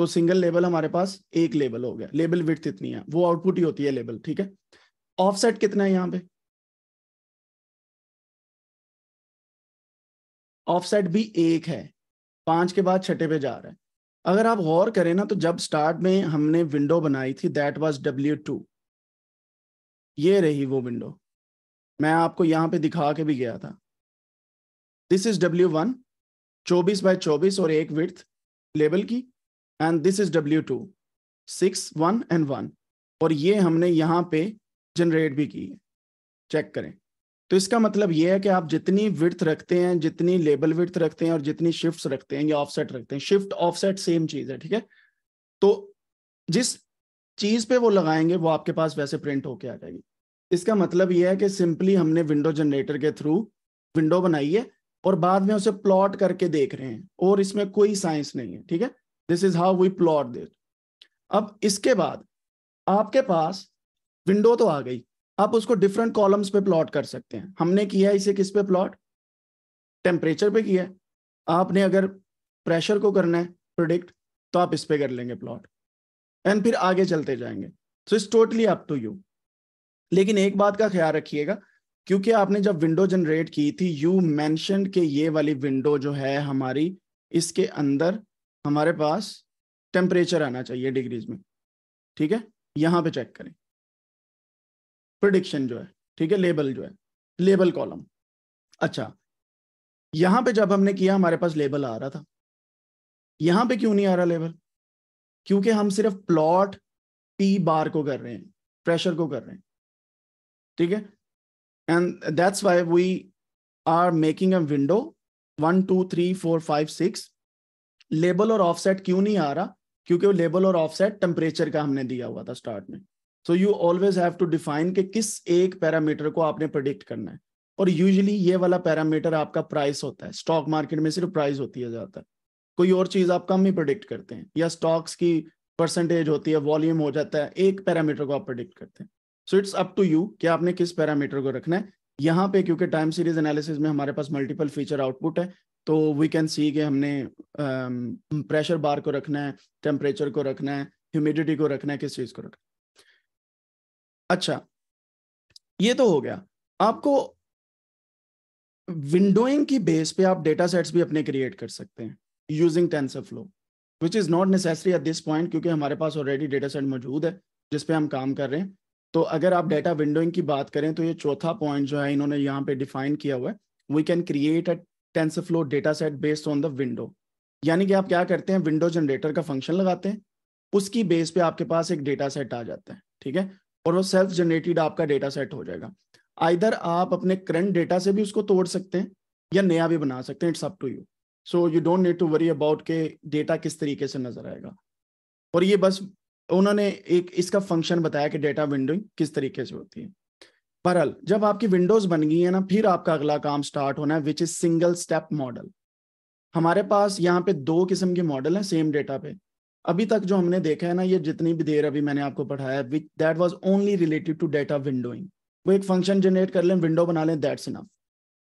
तो सिंगल लेबल हमारे पास एक लेबल हो गया लेबल विथ इतनी है वो आउटपुट ही होती है लेबल ठीक है ऑफसेट कितना है यहाँ पे ऑफसेट भी एक है पांच के बाद छठे पे जा रहा है अगर आप गौर करें ना तो जब स्टार्ट में हमने विंडो बनाई थी दैट वाज डब्ल्यू टू ये रही वो विंडो मैं आपको यहां पे दिखा के भी गया था दिस इज डब्ल्यू वन चौबीस बाय चौबीस और एक विथ लेबल की and this is W two six one and one और ये हमने यहाँ पे जनरेट भी की है चेक करें तो इसका मतलब ये है कि आप जितनी विर्थ रखते हैं जितनी लेबल विर्थ रखते हैं और जितनी शिफ्ट रखते हैं या ऑफसेट रखते हैं शिफ्ट ऑफसेट सेम चीज है ठीक है तो जिस चीज पे वो लगाएंगे वो आपके पास वैसे प्रिंट होके आ जाएगी इसका मतलब यह है कि सिंपली हमने विंडो जनरेटर के थ्रू विंडो बनाई है और बाद में उसे प्लॉट करके देख रहे हैं और इसमें कोई साइंस नहीं है ठीक है this is how we plot it अब इसके बाद आपके पास विंडो तो आ गई आप उसको डिफरेंट कॉलम्स पे प्लॉट कर सकते हैं हमने किया इसे किस पे प्लॉट टेम्परेचर पे किया आपने अगर प्रेशर को करना है प्रोडिक्ट तो आप इस पे कर लेंगे प्लॉट एंड फिर आगे चलते जाएंगे so it's totally up to you लेकिन एक बात का ख्याल रखिएगा क्योंकि आपने जब विंडो जनरेट की थी यू मैंशन के ये वाली विंडो जो है हमारी इसके अंदर हमारे पास टेम्परेचर आना चाहिए डिग्रीज में ठीक है यहाँ पे चेक करें प्रडिक्शन जो है ठीक है लेबल जो है लेबल कॉलम अच्छा यहाँ पे जब हमने किया हमारे पास लेबल आ रहा था यहाँ पे क्यों नहीं आ रहा लेबल क्योंकि हम सिर्फ प्लॉट टी बार को कर रहे हैं प्रेशर को कर रहे हैं ठीक है and that's why we are making a window one two three four five six label और ऑफसेट क्यों नहीं आ रहा क्योंकि वो लेबल और ऑफसेट टेम्परेचर का हमने दिया हुआ था स्टार्ट में so you always have to define कि किस एक पैरामीटर को आपने प्रोडिक्ट करना है और यूजली ये वाला पैरामीटर आपका प्राइस होता है स्टॉक मार्केट में सिर्फ प्राइस होती है ज़्यादातर कोई और चीज़ आप कम ही प्रोडिक्ट करते हैं या स्टॉक्स की परसेंटेज होती है वॉल्यूम हो जाता है एक पैरामीटर को आप प्रोडिक्ट करते हैं so it's up to you कि आपने किस पैरामीटर को रखना है यहाँ पे क्योंकि टाइम सीरीज एनालिसिस में हमारे पास मल्टीपल फीचर आउटपुट है तो वी कैन सी कि हमने प्रेशर um, बार को रखना है टेम्परेचर को रखना है ह्यूमिडिटी को रखना है किस चीज़ को रखना है अच्छा ये तो हो गया आपको विंडोइंग की बेस पे आप डेटा सेट्स भी अपने क्रिएट कर सकते हैं using TensorFlow which is not necessary at this point क्योंकि हमारे पास ऑलरेडी डेटा सेट मौजूद है जिसपे हम काम कर रहे हैं तो अगर आप डेटा विंडोइंग की बात करें तो ये चौथा पॉइंट जो है इन्होंने यहाँ पे डिफाइन किया हुआ है we can create a TensorFlow data set based on the window यानी कि आप क्या करते हैं विंडो जनरेटर का फंक्शन लगाते हैं उसकी बेस पे आपके पास एक डेटा सेट आ जाता है ठीक है और वो सेल्फ जनरेटेड आपका डेटा सेट हो जाएगा आइधर आप अपने करंट डेटा से भी उसको तोड़ सकते हैं या नया भी बना सकते हैं it's up to you so you don't need to worry about के डेटा किस तरीके से नजर आएगा और ये बस उन्होंने एक इसका फंक्शन बताया कि डेटा विंडोइंग किस तरीके से होती है परल जब आपकी विंडोज बन गई है ना फिर आपका अगला काम स्टार्ट होना है which is single step model हमारे पास यहाँ पे दो किस्म के मॉडल हैं सेम डेटा पे अभी तक जो हमने देखा है ना ये जितनी भी देर अभी मैंने आपको पढ़ाया which that was only related to data windowing वो एक फंक्शन जनरेट कर लें विंडो बना लें दैट्स इनफ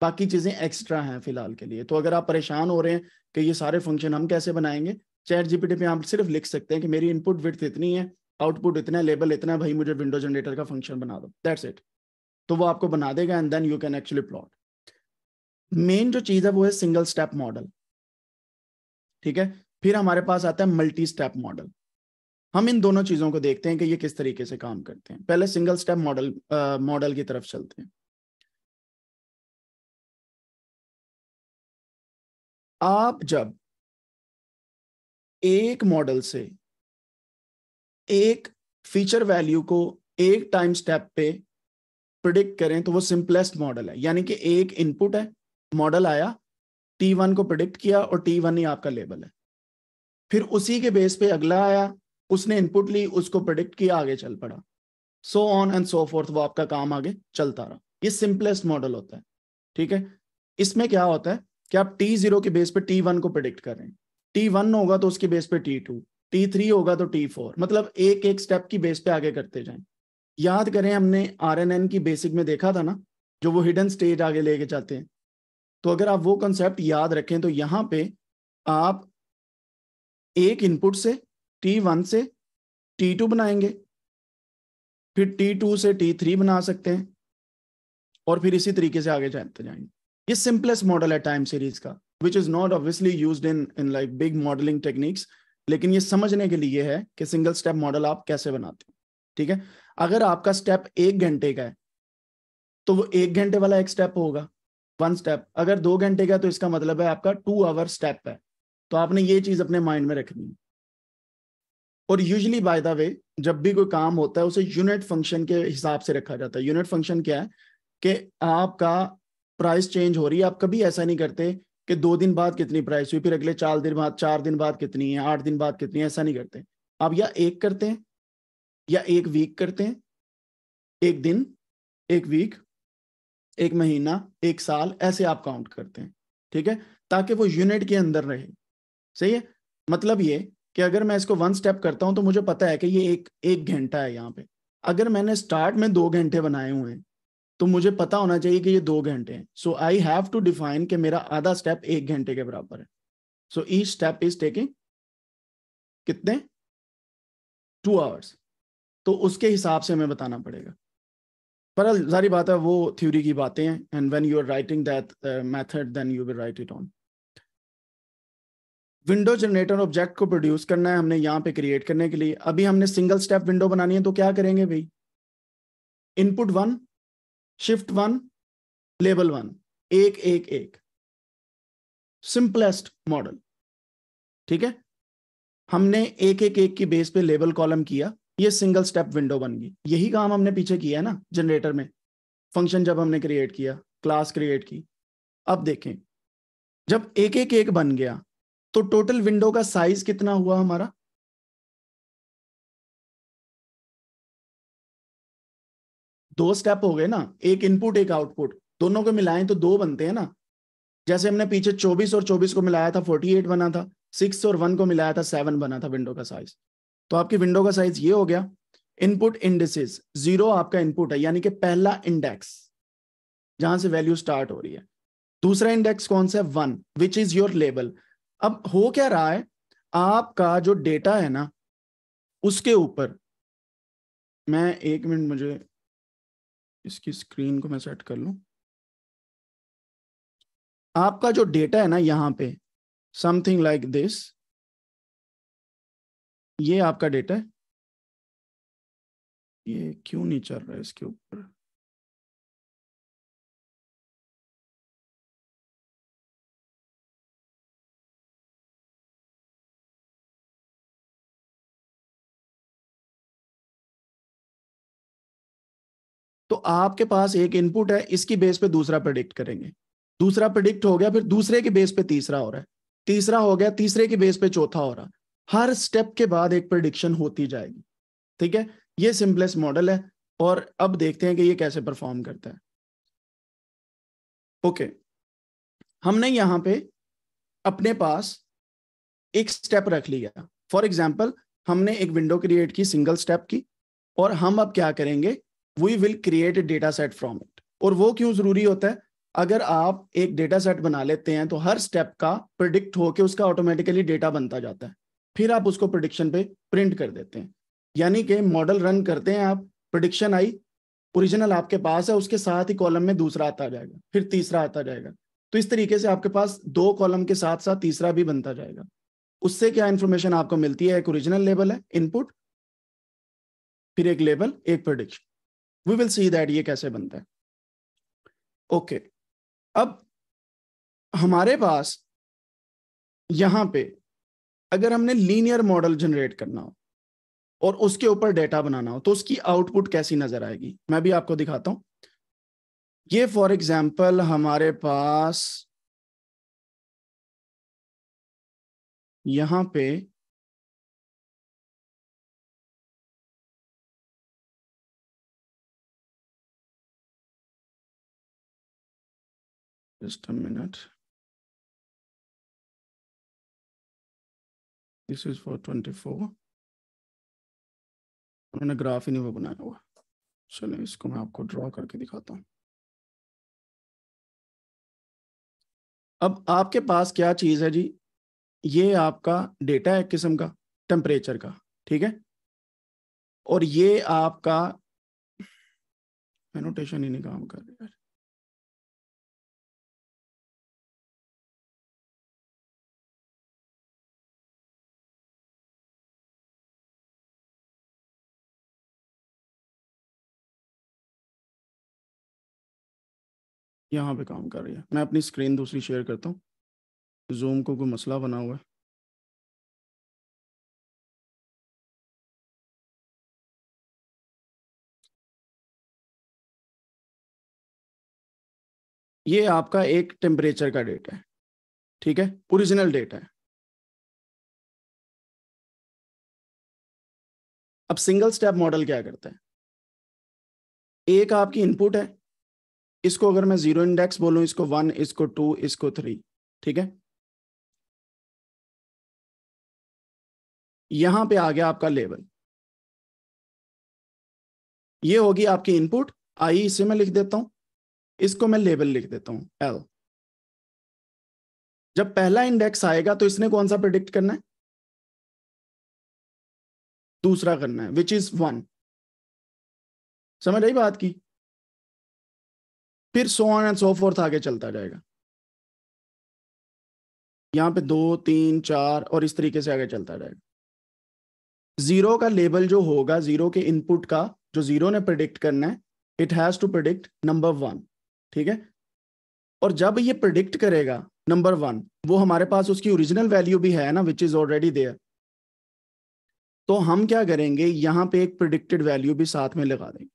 बाकी चीजें एक्स्ट्रा हैं फिलहाल के लिए तो अगर आप परेशान हो रहे हैं कि ये सारे फंक्शन हम कैसे बनाएंगे चैट जीपीटी पे आप सिर्फ लिख सकते हैं कि मेरी इनपुट विथ इतनी है आउटपुट इतना लेबल इतना भाई मुझे विंडो जनरेटर का फंक्शन बना दो दैट्स इट तो वो आपको बना देगा and then you can actually plot main जो चीज है वो है सिंगल स्टेप मॉडल ठीक है फिर हमारे पास आता है मल्टी स्टेप मॉडल हम इन दोनों चीजों को देखते हैं कि ये किस तरीके से काम करते हैं पहले सिंगल स्टेप मॉडल मॉडल की तरफ चलते हैं आप जब एक मॉडल से एक फीचर वैल्यू को एक टाइम स्टेप पे प्रिडिक्ट करें तो वो सिंपलेस्ट मॉडल है यानी कि एक इनपुट है मॉडल आया टी वन को प्रिडिक्ट किया और टी वन ही आपका लेबल है फिर उसी के बेस पे अगला आया उसने इनपुट ली उसको प्रिडिक्ट किया आगे चल पड़ा so on and so forth वो आपका काम आगे चलता रहा ये सिंपलेस्ट मॉडल होता है ठीक है इसमें क्या होता है कि आप टी जीरो के बेस पे टी वन को प्रिडिक्ट करें टी वन होगा तो उसके बेस पे टी टू टी थ्री होगा तो टी फोर मतलब एक एक स्टेप की बेस पे आगे करते जाएं याद करें हमने आर की बेसिक में देखा था ना जो वो हिडन स्टेज आगे लेके जाते हैं तो अगर आप वो कंसेप्ट याद रखें तो यहाँ पे आप एक इनपुट से टी वन से टी टू बनाएंगे फिर टी टू से टी थ्री बना सकते हैं और फिर इसी तरीके से आगे जाते जाएंगे ये सिंपलेस्ट मॉडल है टाइम सीरीज का which is not obviously use in in like big modelling techniques लेकिन ये समझने के लिए है कि सिंगल स्टेप मॉडल आप कैसे बनाते हैं ठीक है अगर आपका स्टेप एक घंटे का है तो वो एक घंटे वाला एक स्टेप होगा वन स्टेप अगर दो घंटे का तो इसका मतलब है आपका टू आवर स्टेप है तो आपने ये चीज अपने माइंड में रखनी है और यूजली बाय द वे जब भी कोई काम होता है उसे यूनिट फंक्शन के हिसाब से रखा जाता है यूनिट फंक्शन क्या है कि आपका प्राइस चेंज हो रही है आप कभी ऐसा नहीं करते कि दो दिन बाद कितनी प्राइस हुई फिर अगले चार दिन बाद चार दिन बाद कितनी है आठ दिन बाद कितनी है ऐसा नहीं करते आप या एक करते हैं या एक वीक करते हैं एक दिन एक वीक एक महीना एक साल ऐसे आप काउंट करते हैं ठीक है ताकि वो यूनिट के अंदर रहे सही है मतलब ये कि अगर मैं इसको वन स्टेप करता हूं तो मुझे पता है कि ये एक एक घंटा है यहाँ पे अगर मैंने स्टार्ट में दो घंटे बनाए हुए हैं तो मुझे पता होना चाहिए कि ये दो घंटे हैं so I have to define कि मेरा आधा स्टेप एक घंटे के बराबर है so each step is taking कितने टू आवर्स तो उसके हिसाब से हमें बताना पड़ेगा पर जारी बात है वो थ्योरी की बातें हैं and when you are writing that method then you will write it on window generator object को प्रोड्यूस करना है हमने यहाँ पे क्रिएट करने के लिए अभी हमने सिंगल स्टेप विंडो बनानी है तो क्या करेंगे भाई input one shift one label one एक एक एक सिंपलेस्ट मॉडल ठीक है हमने एक एक एक की बेस पे लेबल कॉलम किया ये सिंगल स्टेप विंडो बन गई यही काम हमने पीछे किया है ना जनरेटर में फंक्शन जब हमने क्रिएट किया क्लास क्रिएट की अब देखें जब एक एक एक बन गया तो टोटल विंडो का साइज कितना हुआ हमारा दो स्टेप हो गए ना एक इनपुट एक आउटपुट दोनों को मिलाएं तो दो बनते हैं ना जैसे हमने पीछे 24 और 24 को मिलाया था 48 बना था 6 और 1 को मिलाया था 7 बना था विंडो का साइज तो आपकी विंडो का साइज ये हो गया इनपुट इंडेसिस जीरो आपका इनपुट है यानी कि पहला इंडेक्स जहां से वैल्यू स्टार्ट हो रही है दूसरा इंडेक्स कौन सा है one which is your label अब हो क्या रहा है आपका जो डेटा है ना उसके ऊपर मैं एक मिनट मुझे इसकी स्क्रीन को मैं सेट कर लू आपका जो डेटा है ना यहां पे समथिंग लाइक दिस ये आपका डेटा है ये क्यों नहीं चल रहा है इसके ऊपर तो आपके पास एक इनपुट है इसकी बेस पे दूसरा प्रेडिक्ट करेंगे दूसरा प्रेडिक्ट हो गया फिर दूसरे के बेस पे तीसरा हो रहा है तीसरा हो गया तीसरे के बेस पे चौथा हो रहा है हर स्टेप के बाद एक प्रडिक्शन होती जाएगी ठीक है ये सिंपलेस्ट मॉडल है और अब देखते हैं कि ये कैसे परफॉर्म करता है ओके okay. हमने यहां पे अपने पास एक स्टेप रख लिया फॉर एग्जाम्पल हमने एक विंडो क्रिएट की सिंगल स्टेप की और हम अब क्या करेंगे we will create data set from it और वो क्यों जरूरी होता है अगर आप एक डेटा सेट बना लेते हैं तो हर स्टेप का प्रिडिक्ट होके उसका ऑटोमेटिकली डेटा बनता जाता है फिर आप उसको प्रोडिक्शन पे प्रिंट कर देते हैं यानी कि मॉडल रन करते हैं आप प्रोडिक्शन आई ओरिजिनल आपके पास है उसके साथ ही कॉलम में दूसरा आता जाएगा फिर तीसरा आता जाएगा तो इस तरीके से आपके पास दो कॉलम के साथ साथ तीसरा भी बनता जाएगा उससे क्या इंफॉर्मेशन आपको मिलती है एक ओरिजिनल लेबल है इनपुट फिर एक लेबल एक prediction we will see that ये कैसे बनता है ओके okay. अब हमारे पास यहां पे अगर हमने लीनियर मॉडल जनरेट करना हो और उसके ऊपर डेटा बनाना हो तो उसकी आउटपुट कैसी नजर आएगी मैं भी आपको दिखाता हूं ये फॉर एग्जाम्पल हमारे पास यहां पे just a minute this is for 24 उन्होंने ग्राफ ही नहीं वो बनाया हुआ चलो इसको मैं आपको ड्रॉ करके दिखाता हूँ अब आपके पास क्या चीज़ है जी ये आपका डेटा है एक किस्म का टेम्परेचर का ठीक है और ये आपका एनोटेशन ही नहीं काम कर रहा है यहाँ पे काम कर रही है मैं अपनी स्क्रीन दूसरी शेयर करता हूँ जूम को कोई मसला बना हुआ है ये आपका एक टेम्परेचर का डेटा है ठीक है ओरिजिनल डेटा है अब सिंगल स्टेप मॉडल क्या करता है एक आपकी इनपुट है इसको अगर मैं जीरो इंडेक्स बोलूं इसको वन इसको टू इसको थ्री ठीक है यहां पे आ गया आपका लेवल ये होगी आपकी इनपुट आई इसे मैं लिख देता हूं इसको मैं लेवल लिख देता हूं एल जब पहला इंडेक्स आएगा तो इसने कौन सा प्रिडिक्ट करना है दूसरा करना है विच इज वन समझ रही बात की फिर so on and so forth आगे चलता जाएगा यहाँ पे दो तीन चार और इस तरीके से आगे चलता जाएगा जीरो का लेबल जो होगा जीरो के इनपुट का जो जीरो ने प्रिडिक्ट करना है it has to predict number one ठीक है और जब ये प्रिडिक्ट करेगा नंबर वन वो हमारे पास उसकी ओरिजिनल वैल्यू भी है ना विच इज ऑलरेडी देयर तो हम क्या करेंगे यहां पे एक प्रिडिक्टेड वैल्यू भी साथ में लगा देंगे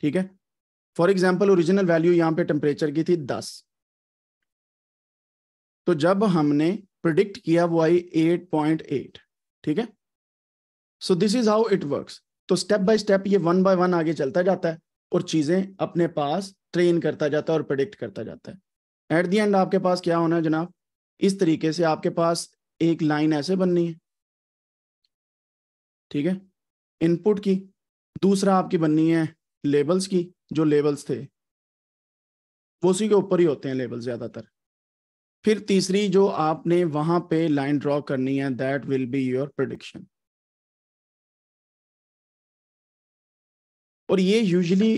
ठीक है फॉर एग्जाम्पल ओरिजिनल वैल्यू यहाँ पे टेम्परेचर की थी दस तो जब हमने प्रिडिक्ट किया वो आई एट पॉइंट एट ठीक है so this is how it works तो स्टेप बाय स्टेप ये वन बाय वन आगे चलता जाता है और चीजें अपने पास ट्रेन करता जाता है और प्रिडिक्ट करता जाता है एट दी एंड आपके पास क्या होना है जनाब इस तरीके से आपके पास एक लाइन ऐसे बननी है ठीक है इनपुट की दूसरा आपकी बननी है लेबल्स की जो लेवल्स थे वो उसी के ऊपर ही होते हैं लेवल ज्यादातर फिर तीसरी जो आपने वहां पे लाइन ड्रॉ करनी है that will be your prediction और ये यूजली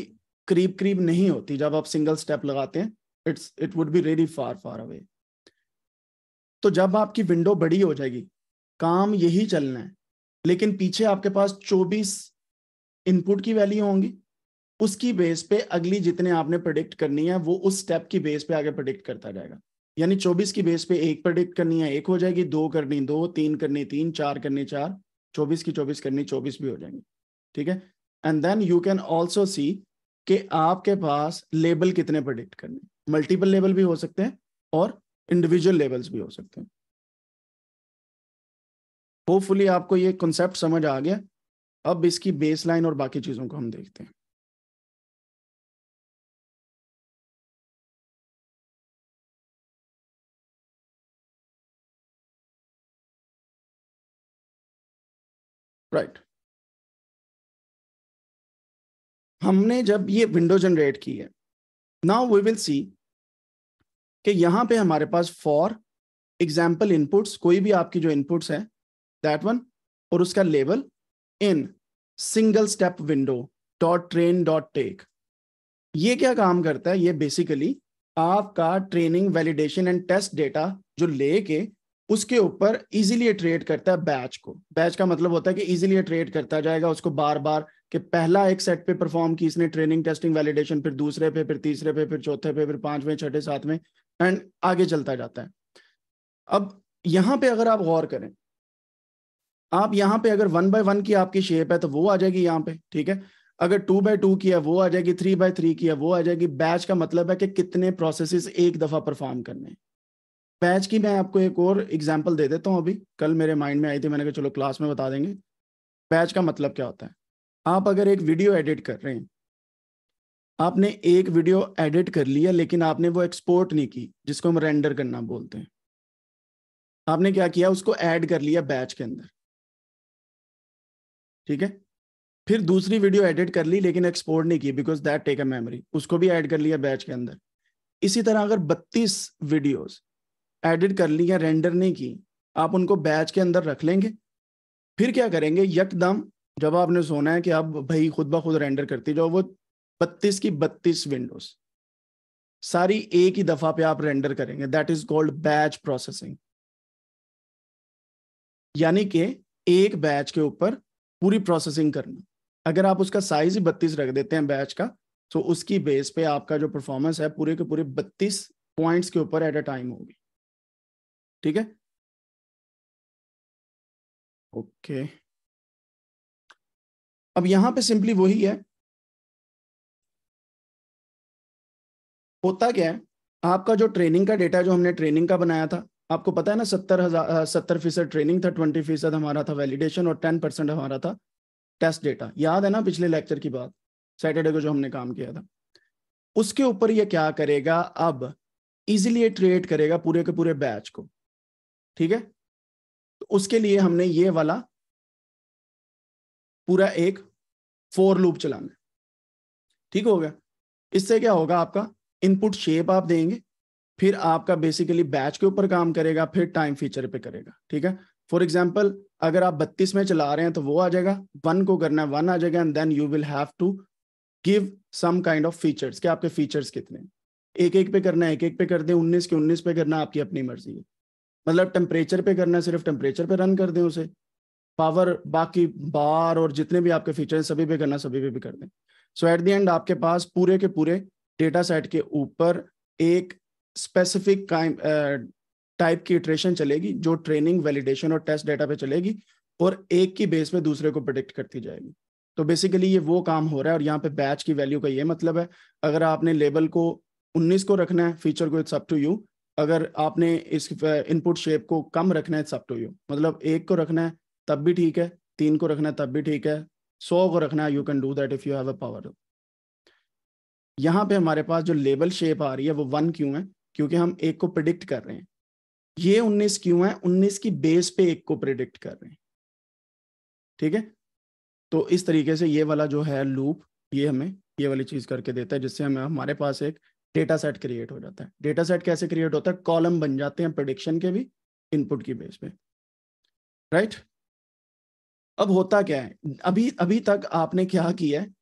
करीब करीब नहीं होती जब आप सिंगल स्टेप लगाते हैं it's it would be ready far far away तो जब आपकी विंडो बड़ी हो जाएगी काम यही चलना है लेकिन पीछे आपके पास 24 इनपुट की वैल्यू होंगी उसकी बेस पे अगली जितने आपने प्रोडिक्ट करनी है वो उस स्टेप की बेस पे आगे प्रोडिक्ट करता जाएगा यानी चौबीस की बेस पे एक प्रोडिक्ट करनी है एक हो जाएगी दो करनी दो तीन करनी तीन चार करनी चार चौबीस की चौबीस करनी चौबीस भी हो जाएंगी ठीक है and then you can also see कि आपके पास लेबल कितने प्रोडिक्ट करने मल्टीपल लेबल भी हो सकते हैं और इंडिविजुअल लेवल्स भी हो सकते हैं होपफुली आपको ये कॉन्सेप्ट समझ आ गया अब इसकी बेस लाइन और बाकी चीज़ों को हम देखते हैं राइट right. हमने जब ये विंडो जनरेट की है नाउ वी विल सी कि यहां पे हमारे पास फॉर एग्जाम्पल इनपुट्स कोई भी आपकी जो इनपुट्स है दैट वन और उसका label in single step window dot train dot take ये क्या काम करता है ये बेसिकली आपका training validation and test data जो लेके उसके ऊपर इजीली ट्रेड करता है बैच को बैच का मतलब होता है कि इजीली ट्रेड करता जाएगा उसको बार बार कि पहला एक सेट पे परफॉर्म की इसने ट्रेनिंग टेस्टिंग वैलिडेशन फिर दूसरे पे फिर तीसरे पे फिर चौथे पे फिर पांचवें छठे सातवें एंड आगे चलता जाता है अब यहाँ पे अगर आप गौर करें आप यहां पे अगर वन बाय वन की आपकी शेप है तो वो आ जाएगी यहाँ पे ठीक है अगर टू बाय टू की है वो आ जाएगी थ्री बाय थ्री की है वो आ जाएगी बैच का मतलब है कि कितने प्रोसेसेस एक दफा परफॉर्म करने हैं बैच की मैं आपको एक और एग्जाम्पल दे देता हूँ अभी कल मेरे माइंड में आई थी मैंने कहा चलो क्लास में बता देंगे बैच का मतलब क्या होता है आप अगर एक वीडियो एडिट कर रहे हैं आपने एक वीडियो एडिट कर लिया लेकिन आपने वो एक्सपोर्ट नहीं की जिसको हम रेंडर करना बोलते हैं आपने क्या किया उसको ऐड कर लिया बैच के अंदर ठीक है फिर दूसरी वीडियो एडिट कर ली लेकिन एक्सपोर्ट नहीं की because that take a memory उसको भी ऐड कर लिया बैच के अंदर इसी तरह अगर 32 वीडियोस एडिट कर ली या रेंडर नहीं की आप उनको बैच के अंदर रख लेंगे फिर क्या करेंगे यकदम जब आपने सोना है कि आप भाई खुद ब खुद रेंडर करती जाओ वो बत्तीस की बत्तीस विंडोज सारी एक ही दफा पे आप रेंडर करेंगे that is called batch processing यानी कि एक बैच के ऊपर पूरी प्रोसेसिंग करना अगर आप उसका साइज ही बत्तीस रख देते हैं बैच का तो उसकी बेस पे आपका जो परफॉर्मेंस है पूरे के पूरे बत्तीस पॉइंट्स के ऊपर एट अ टाइम होगी ठीक है ओके अब यहां पे सिंपली वही है होता क्या है आपका जो ट्रेनिंग का डेटा जो हमने ट्रेनिंग का बनाया था आपको पता है ना सत्तर हजार सत्तर फीसद ट्रेनिंग था ट्वेंटी फीसद हमारा था वैलिडेशन और टेन परसेंट हमारा था टेस्ट डेटा याद है ना पिछले लेक्चर की बात सैटरडे को जो हमने काम किया था उसके ऊपर ये क्या करेगा अब इजिली ट्रेड करेगा पूरे के पूरे बैच को ठीक है तो उसके लिए हमने ये वाला पूरा एक फोर लूप चलाना है ठीक हो गया इससे क्या होगा आपका इनपुट शेप आप देंगे फिर आपका बेसिकली बैच के ऊपर काम करेगा फिर टाइम फीचर पे करेगा ठीक है फॉर एग्जाम्पल अगर आप बत्तीस में चला रहे हैं तो वो आ जाएगा वन को करना है वन आ जाएगा and then you will have to give some kind of features के आपके फीचर्स कितने एक एक पे करना है एक एक पे कर दें उन्नीस के उन्नीस पे करना आपकी अपनी मर्जी है मतलब टेम्परेचर पे करना है सिर्फ टेम्परेचर पे रन कर दें उसे पावर बाकी बार और जितने भी आपके फीचर हैं सभी पे करना सभी पे भी कर दें सो एट दी एंड आपके पास पूरे के पूरे डेटा सेट के ऊपर एक स्पेसिफिक टाइप की इटरेशन चलेगी जो ट्रेनिंग वैलिडेशन और टेस्ट डेटा पे चलेगी और एक की बेस पे दूसरे को प्रोडिक्ट करती जाएगी तो बेसिकली ये वो काम हो रहा है और यहाँ पे बैच की वैल्यू का ये मतलब है अगर आपने लेबल को 19 को रखना है फीचर को इट्स अप टू यू अगर आपने इस इनपुट शेप को कम रखना है सब टू यू मतलब एक को रखना है तब भी ठीक है तीन को रखना है तब भी ठीक है सौ को रखना है you can do that if you have a power यहाँ पे हमारे पास जो लेबल शेप आ रही है वो वन क्यों है क्योंकि हम एक को प्रिडिक्ट कर रहे हैं ये उन्नीस क्यों है उन्नीस की बेस पे एक को प्रिडिक्ट कर रहे हैं ठीक है तो इस तरीके से ये वाला जो है लूप ये हमें ये वाली चीज करके देता है जिससे हमें हमारे पास एक डेटा सेट क्रिएट हो जाता है डेटा सेट कैसे क्रिएट होता है कॉलम बन जाते हैं प्रडिक्शन के भी इनपुट की बेस पे राइट अब होता क्या है अभी अभी तक आपने क्या किया है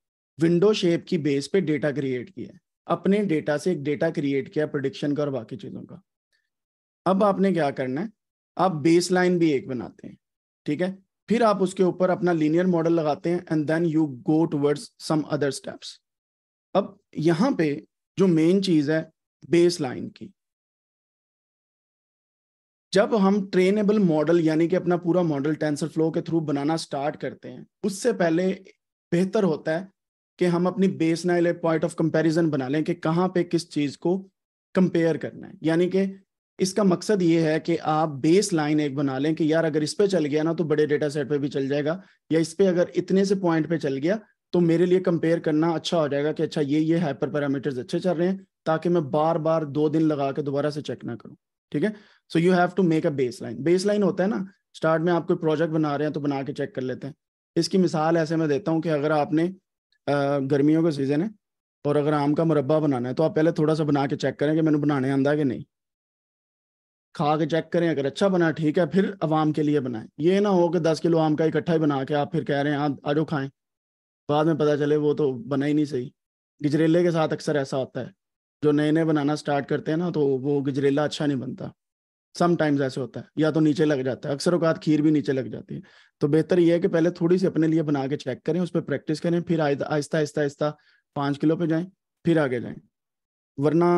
विंडो शेप की बेस पे डेटा क्रिएट किया है अपने डेटा से एक डेटा क्रिएट किया प्रोडिक्शन का और बाकी चीज़ों का अब आपने क्या करना है आप बेस लाइन भी एक बनाते हैं ठीक है फिर आप उसके ऊपर अपना लीनियर मॉडल लगाते हैं and then you go towards some other steps अब यहाँ पे जो मेन चीज है बेस लाइन की जब हम ट्रेनेबल मॉडल यानी कि अपना पूरा मॉडल टेंसर फ्लो के थ्रू बनाना स्टार्ट करते हैं उससे पहले बेहतर होता है कि हम अपनी baseline point of comparison बना लें कि कहाँ पे किस चीज़ को कंपेयर करना है यानी कि इसका मकसद ये है कि आप बेस लाइन एक बना लें कि यार अगर इस पे चल गया ना तो बड़े डेटा सेट पे भी चल जाएगा या इस पे अगर इतने से पॉइंट पे चल गया तो मेरे लिए कंपेयर करना अच्छा हो जाएगा कि अच्छा ये ये हाइपर पैरामीटर्स अच्छे चल रहे हैं ताकि मैं बार बार दो दिन लगा के दोबारा से चेक ना करूँ ठीक है so you have to make a baseline baseline होता है ना स्टार्ट में आप कोई प्रोजेक्ट बना रहे हैं तो बना के चेक कर लेते हैं इसकी मिसाल ऐसे मैं देता हूँ कि अगर आपने गर्मियों का सीज़न है और अगर आम का मुरबा बनाना है तो आप पहले थोड़ा सा बना के चेक करें कि मैंने बनाने आंदा कि नहीं खा के चेक करें अगर अच्छा बना ठीक है फिर आवाम के लिए बनाएं ये ना हो कि दस किलो आम का इकट्ठा ही बना के आप फिर कह रहे हैं आज हाँ, आजो खाएं बाद में पता चले वो तो बना ही नहीं सही गजरेले के साथ अक्सर ऐसा होता है जो नए नए बनाना स्टार्ट करते हैं ना तो वो गजरेला अच्छा नहीं बनता समटाइम्स ऐसे होता है या तो नीचे लग जाता है अक्सर अकात खीर भी नीचे लग जाती है तो बेहतर ये है कि पहले थोड़ी सी अपने लिए बना के चेक करें उस पर प्रैक्टिस करें फिर आहिस्ता आहिस्ता आहिस्ता पाँच किलो पे जाएं फिर आगे जाएं वरना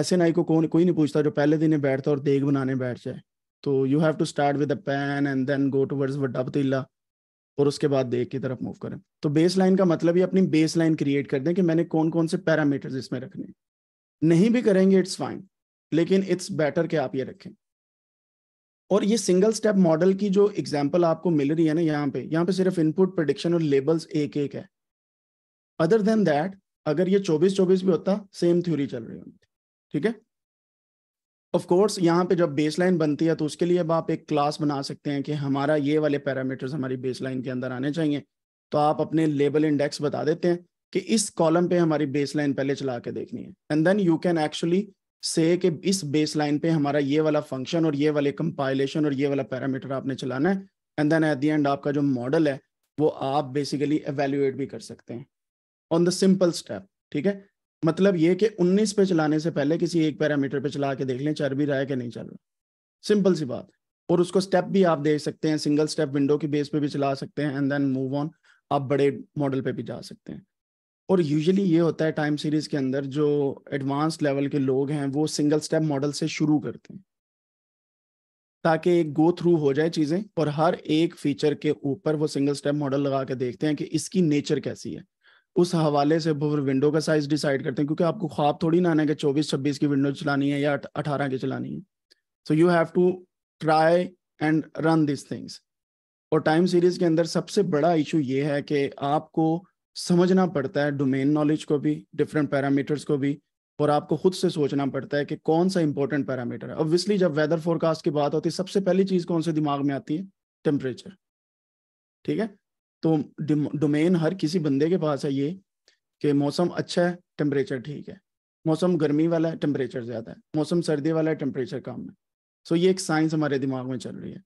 ऐसे नाई को कौन कोई नहीं पूछता जो पहले दिन ही बैठता और देग बनाने बैठ जाए तो you have to start with a pan and then go towards वड्डा पतीला और उसके बाद देख की तरफ मूव करें तो बेस लाइन का मतलब ही अपनी बेस लाइन क्रिएट कर दें कि मैंने कौन कौन से पैरामीटर्स इसमें रखने नहीं भी करेंगे इट्स फाइन लेकिन इट्स बेटर कि आप ये रखें और ये सिंगल स्टेप मॉडल की जो एग्जाम्पल आपको मिल रही है ना यहाँ पे यहाँ पे सिर्फ इनपुट प्रोडिक्शन और लेबल्स एक एक है अदर देन दैट अगर ये चौबीस चौबीस भी होता सेम थ्योरी चल रही होती ठीक है ऑफ कोर्स यहाँ पे जब बेस लाइन बनती है तो उसके लिए आप एक क्लास बना सकते हैं कि हमारा ये वाले पैरामीटर्स हमारी बेस लाइन के अंदर आने चाहिए तो आप अपने लेबल इंडेक्स बता देते हैं कि इस कॉलम पे हमारी बेस लाइन पहले चला के देखनी है and then you can actually say कि इस बेस लाइन पे हमारा ये वाला फंक्शन और ये वाले कंपाइलेशन और ये वाला पैरामीटर आपने चलाना है and then at the end आपका जो मॉडल है वो आप बेसिकली एवेल्यूएट भी कर सकते हैं ऑन द सिंपल स्टेप ठीक है मतलब ये कि 19 पे चलाने से पहले किसी एक पैरामीटर पे चला के देख लें चल भी रहा है कि नहीं चल रहा सिंपल सी बात और उसको स्टेप भी आप देख सकते हैं सिंगल स्टेप विंडो के बेस पे भी चला सकते हैं एंड देन मूव ऑन आप बड़े मॉडल पे भी जा सकते हैं और यूजुअली ये होता है टाइम सीरीज के अंदर जो एडवांस लेवल के लोग हैं वो सिंगल स्टेप मॉडल से शुरू करते हैं ताकि एक गो थ्रू हो जाए चीज़ें और हर एक फीचर के ऊपर वो सिंगल स्टेप मॉडल लगा के देखते हैं कि इसकी नेचर कैसी है उस हवाले से फिर विंडो का साइज डिसाइड करते हैं क्योंकि आपको ख्वाब थोड़ी ना आना है कि चौबीस छब्बीस की विंडो चलानी है या अठारह की चलानी है so you have to try and run this things और टाइम सीरीज के अंदर सबसे बड़ा इशू ये है कि आपको समझना पड़ता है डोमेन नॉलेज को भी डिफरेंट पैरामीटर्स को भी और आपको खुद से सोचना पड़ता है कि कौन सा इंपॉर्टेंट पैरामीटर है ऑब्वियसली जब वेदर फोरकास्ट की बात होती है सबसे पहली चीज़ कौन से दिमाग में आती है टेम्परेचर ठीक है तो डोमेन हर किसी बंदे के पास है ये कि मौसम अच्छा है टेम्परेचर ठीक है मौसम गर्मी वाला है टेम्परेचर ज़्यादा है मौसम सर्दी वाला है टेम्परेचर कम है सो ये एक साइंस हमारे दिमाग में चल रही है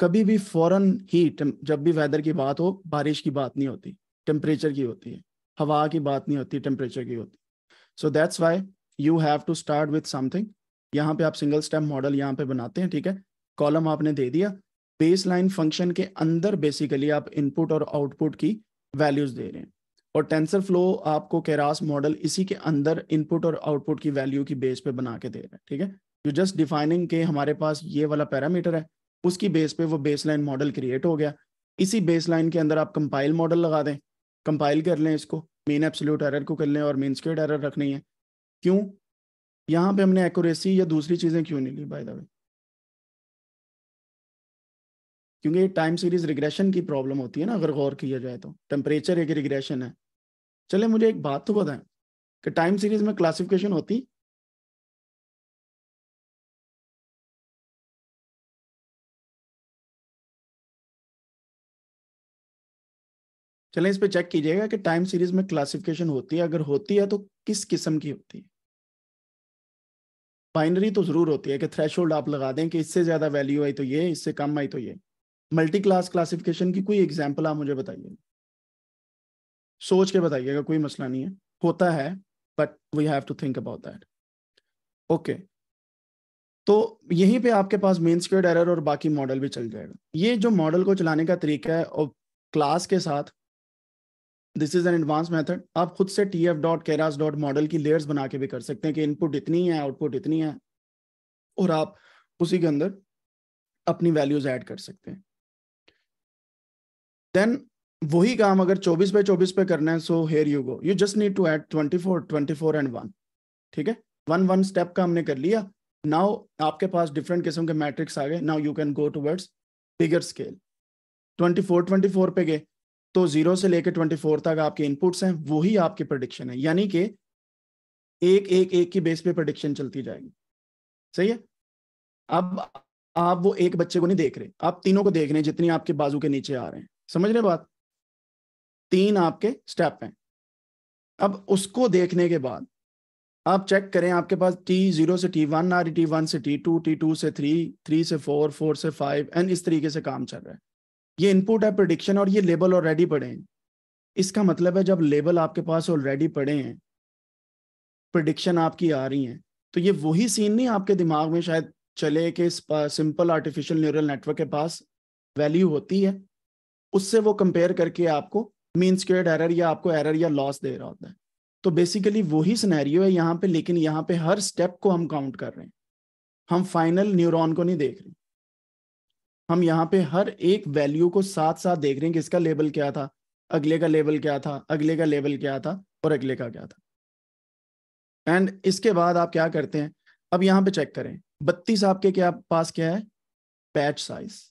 कभी भी फॉरन ही जब भी वेदर की बात हो बारिश की बात नहीं होती टेम्परेचर की होती है हवा की बात नहीं होती टेम्परेचर की होती so that's why you have to start with something यहाँ पे आप सिंगल स्टेप मॉडल यहाँ पे बनाते हैं ठीक है कॉलम आपने दे दिया बेस लाइन फंक्शन के अंदर बेसिकली आप इनपुट और आउटपुट की वैल्यूज दे रहे हैं और टेंसर फ्लो आपको कैरास मॉडल इसी के अंदर इनपुट और आउटपुट की वैल्यू की बेस पे बना के दे रहा है ठीक है यू जस्ट डिफाइनिंग के हमारे पास ये वाला पैरामीटर है उसकी बेस पे वो बेस लाइन मॉडल क्रिएट हो गया इसी बेस लाइन के अंदर आप कंपाइल मॉडल लगा दें कंपाइल कर लें इसको मेन एप्सोल्यूट एरर को कर लें और मेन स्केट एरर रखनी है क्यों यहाँ पे हमने एक्यूरेसी या दूसरी चीज़ें क्यों नहीं ली बाय द वे क्योंकि टाइम सीरीज रिग्रेशन की प्रॉब्लम होती है ना अगर गौर किया जाए तो टेम्परेचर एक रिग्रेशन है चले मुझे एक बात तो बताएं कि टाइम सीरीज में क्लासिफिकेशन होती चले इस पे चेक कीजिएगा कि टाइम सीरीज में क्लासिफिकेशन होती है अगर होती है तो किस किस्म की होती है बाइनरी तो जरूर होती है कि थ्रेश आप लगा दें कि इससे ज्यादा वैल्यू आई तो ये इससे कम आई तो ये मल्टी क्लास क्लासिफिकेशन की कोई एग्जाम्पल आप मुझे बताइए सोच के बताइएगा कोई मसला नहीं है होता है but we have to think about that okay तो यहीं पे आपके पास मेन स्क्वेयर एरर और बाकी मॉडल भी चल जाएगा ये जो मॉडल को चलाने का तरीका है और क्लास के साथ this is an advance method आप खुद से T F dot Keras dot model की लेयर्स बना के भी कर सकते हैं कि इनपुट इतनी है आउटपुट इतनी है और आप उसी के अंदर अपनी वैल्यूज ऐड कर सकते हैं देन वही काम अगर 24 बाई 24 पे करना है so here you go you just need to add 24 24 and 1 ठीक है वन वन स्टेप का हमने कर लिया नाउ आपके पास डिफरेंट किस्म के मैट्रिक्स आ गए now you can go towards bigger scale 24 24 पे गए तो जीरो से लेके 24 तक आपके इनपुट्स हैं वही आपकी प्रडिक्शन है यानी कि एक एक एक की बेस पे प्रडिक्शन चलती जाएगी सही है अब आप वो एक बच्चे को नहीं देख रहे आप तीनों को देख रहे हैं जितनी आपके बाजू के नीचे आ रहे हैं समझ रहे बात तीन आपके स्टेप हैं अब उसको देखने के बाद आप चेक करें आपके पास टी जीरो से टी वन आ रही टी वन से टी टू टी टू से थ्री थ्री से फोर फोर से फाइव एंड इस तरीके से काम चल रहा है ये इनपुट है प्रडिक्शन और ये लेबल ऑलरेडी पड़े हैं इसका मतलब है जब लेबल आपके पास ऑलरेडी पड़े हैं प्रडिक्शन आपकी आ रही हैं तो ये वही सीन नहीं आपके दिमाग में शायद चले कि सिंपल आर्टिफिशियल न्यूरल नेटवर्क के पास वैल्यू होती है उससे वो कंपेयर करके आपको मीन स्क्वेयर एरर या आपको एरर या लॉस दे रहा होता है तो बेसिकली वही सिनेरियो है यहाँ पे लेकिन यहाँ पे हर स्टेप को हम काउंट कर रहे हैं हम फाइनल न्यूरॉन को नहीं देख रहे हम यहाँ पे हर एक वैल्यू को साथ साथ देख रहे हैं कि इसका लेबल क्या था अगले का लेबल क्या था अगले का लेबल क्या था और अगले का क्या था एंड इसके बाद आप क्या करते हैं अब यहाँ पे चेक करें बत्तीस आपके क्या पास क्या है पैच साइज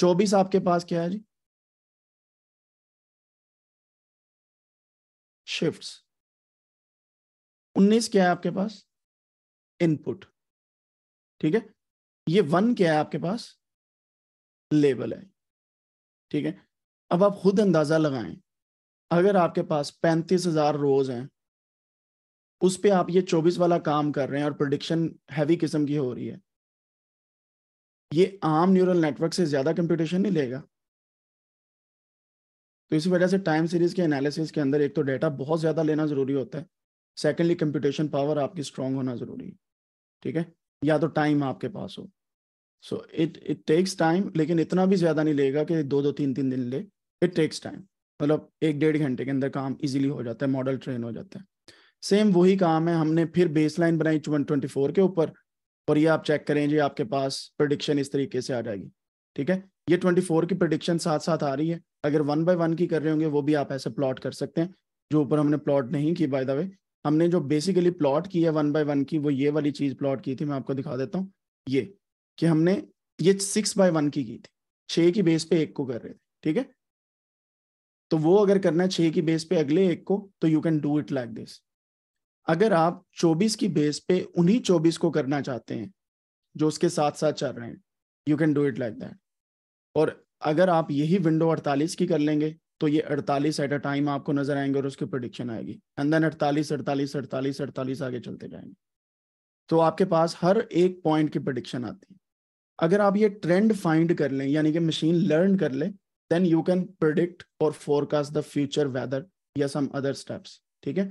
चौबीस आपके पास क्या है जी शिफ्ट उन्नीस क्या है आपके पास इनपुट ठीक है ये वन क्या है आपके पास लेबल है ठीक है अब आप खुद अंदाजा लगाएं अगर आपके पास पैंतीस हजार रोज हैं उस पर आप ये चौबीस वाला काम कर रहे हैं और प्रोडिक्शन हैवी किस्म की हो रही है ये आम न्यूरल नेटवर्क से ज़्यादा कंप्यूटेशन नहीं लेगा तो इसी वजह से टाइम सीरीज के एनालिसिस के अंदर एक तो डेटा बहुत ज़्यादा लेना ज़रूरी होता है सेकेंडली कंप्यूटेशन पावर आपकी स्ट्रांग होना ज़रूरी है ठीक है या तो टाइम आपके पास हो so it it takes time लेकिन इतना भी ज़्यादा नहीं लेगा कि दो दो तीन तीन दिन ले इट टेक्स टाइम मतलब एक डेढ़ घंटे के अंदर काम इजीली हो जाता है मॉडल ट्रेन हो जाता है सेम वही काम है हमने फिर बेसलाइन बनाई वन ट्वेंटी फोर के ऊपर और ये आप चेक करें जी आपके पास प्रडिक्शन इस तरीके से आ जाएगी ठीक है ये 24 की प्रडिक्शन साथ साथ आ रही है अगर वन बाय वन की कर रहे होंगे वो भी आप ऐसे प्लॉट कर सकते हैं जो ऊपर हमने प्लॉट नहीं की बाय द वे हमने जो बेसिकली प्लॉट की है वन बाय वन की वो ये वाली चीज़ प्लॉट की थी मैं आपको दिखा देता हूँ ये कि हमने ये सिक्स बाय वन की की थी छः की बेस पे एक को कर रहे थे ठीक है तो वो अगर करना है छः की बेस पे अगले एक को तो you can do it like this अगर आप 24 की बेस पे उन्हीं 24 को करना चाहते हैं जो उसके साथ साथ चल रहे हैं you can do it like that और अगर आप यही विंडो 48 की कर लेंगे तो ये 48 एट अ टाइम आपको नजर आएंगे और उसकी प्रोडिक्शन आएगी एंड देन 48 48 48 48 आगे चलते जाएंगे तो आपके पास हर एक पॉइंट की प्रोडिक्शन आती है अगर आप ये ट्रेंड फाइंड कर लें यानी कि मशीन लर्न कर ले देन यू कैन प्रोडिक्ट और फोरकास्ट द फ्यूचर वेदर या सम अदर स्टेप्स ठीक है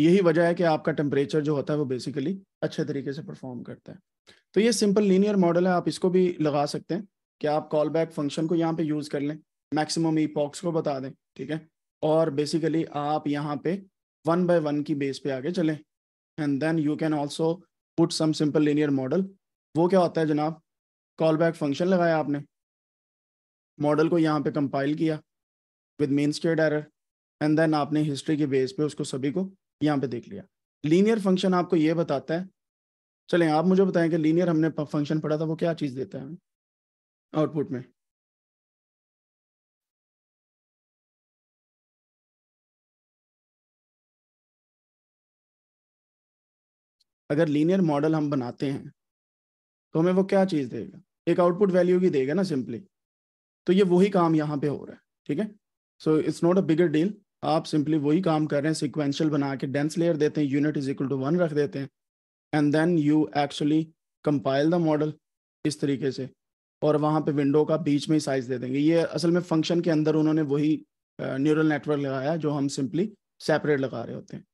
यही वजह है कि आपका टेम्परेचर जो होता है वो बेसिकली अच्छे तरीके से परफॉर्म करता है तो ये सिंपल लीनियर मॉडल है आप इसको भी लगा सकते हैं कि आप कॉल बैक फंक्शन को यहाँ पे यूज़ कर लें मैक्सिमम ई पॉक्स को बता दें ठीक है और बेसिकली आप यहाँ पे वन बाय वन की बेस पे आगे चलें and then you can also put some simple linear model वो क्या होता है जनाब कॉल बैक फंक्शन लगाया आपने मॉडल को यहाँ पे कंपाइल किया with mean squared error and then आपने हिस्ट्री के बेस पे उसको सभी को यहाँ पे देख लिया लीनियर फंक्शन आपको ये बताता है चलें आप मुझे बताएं कि लीनियर हमने फंक्शन पढ़ा था वो क्या चीज़ देता है हमें आउटपुट में अगर लीनियर मॉडल हम बनाते हैं तो हमें वो क्या चीज़ देगा एक आउटपुट वैल्यू की देगा ना सिंपली तो ये वही काम यहाँ पे हो रहा है ठीक है so it's not a bigger deal आप सिंपली वही काम कर रहे हैं सिक्वेंशियल बना के डेंस लेयर देते हैं unit is equal to one रख देते हैं and then you actually compile the model इस तरीके से और वहाँ पे विंडो का बीच में ही साइज दे देंगे ये असल में फंक्शन के अंदर उन्होंने वही न्यूरल नेटवर्क लगाया जो हम सिंपली सेपरेट लगा रहे होते हैं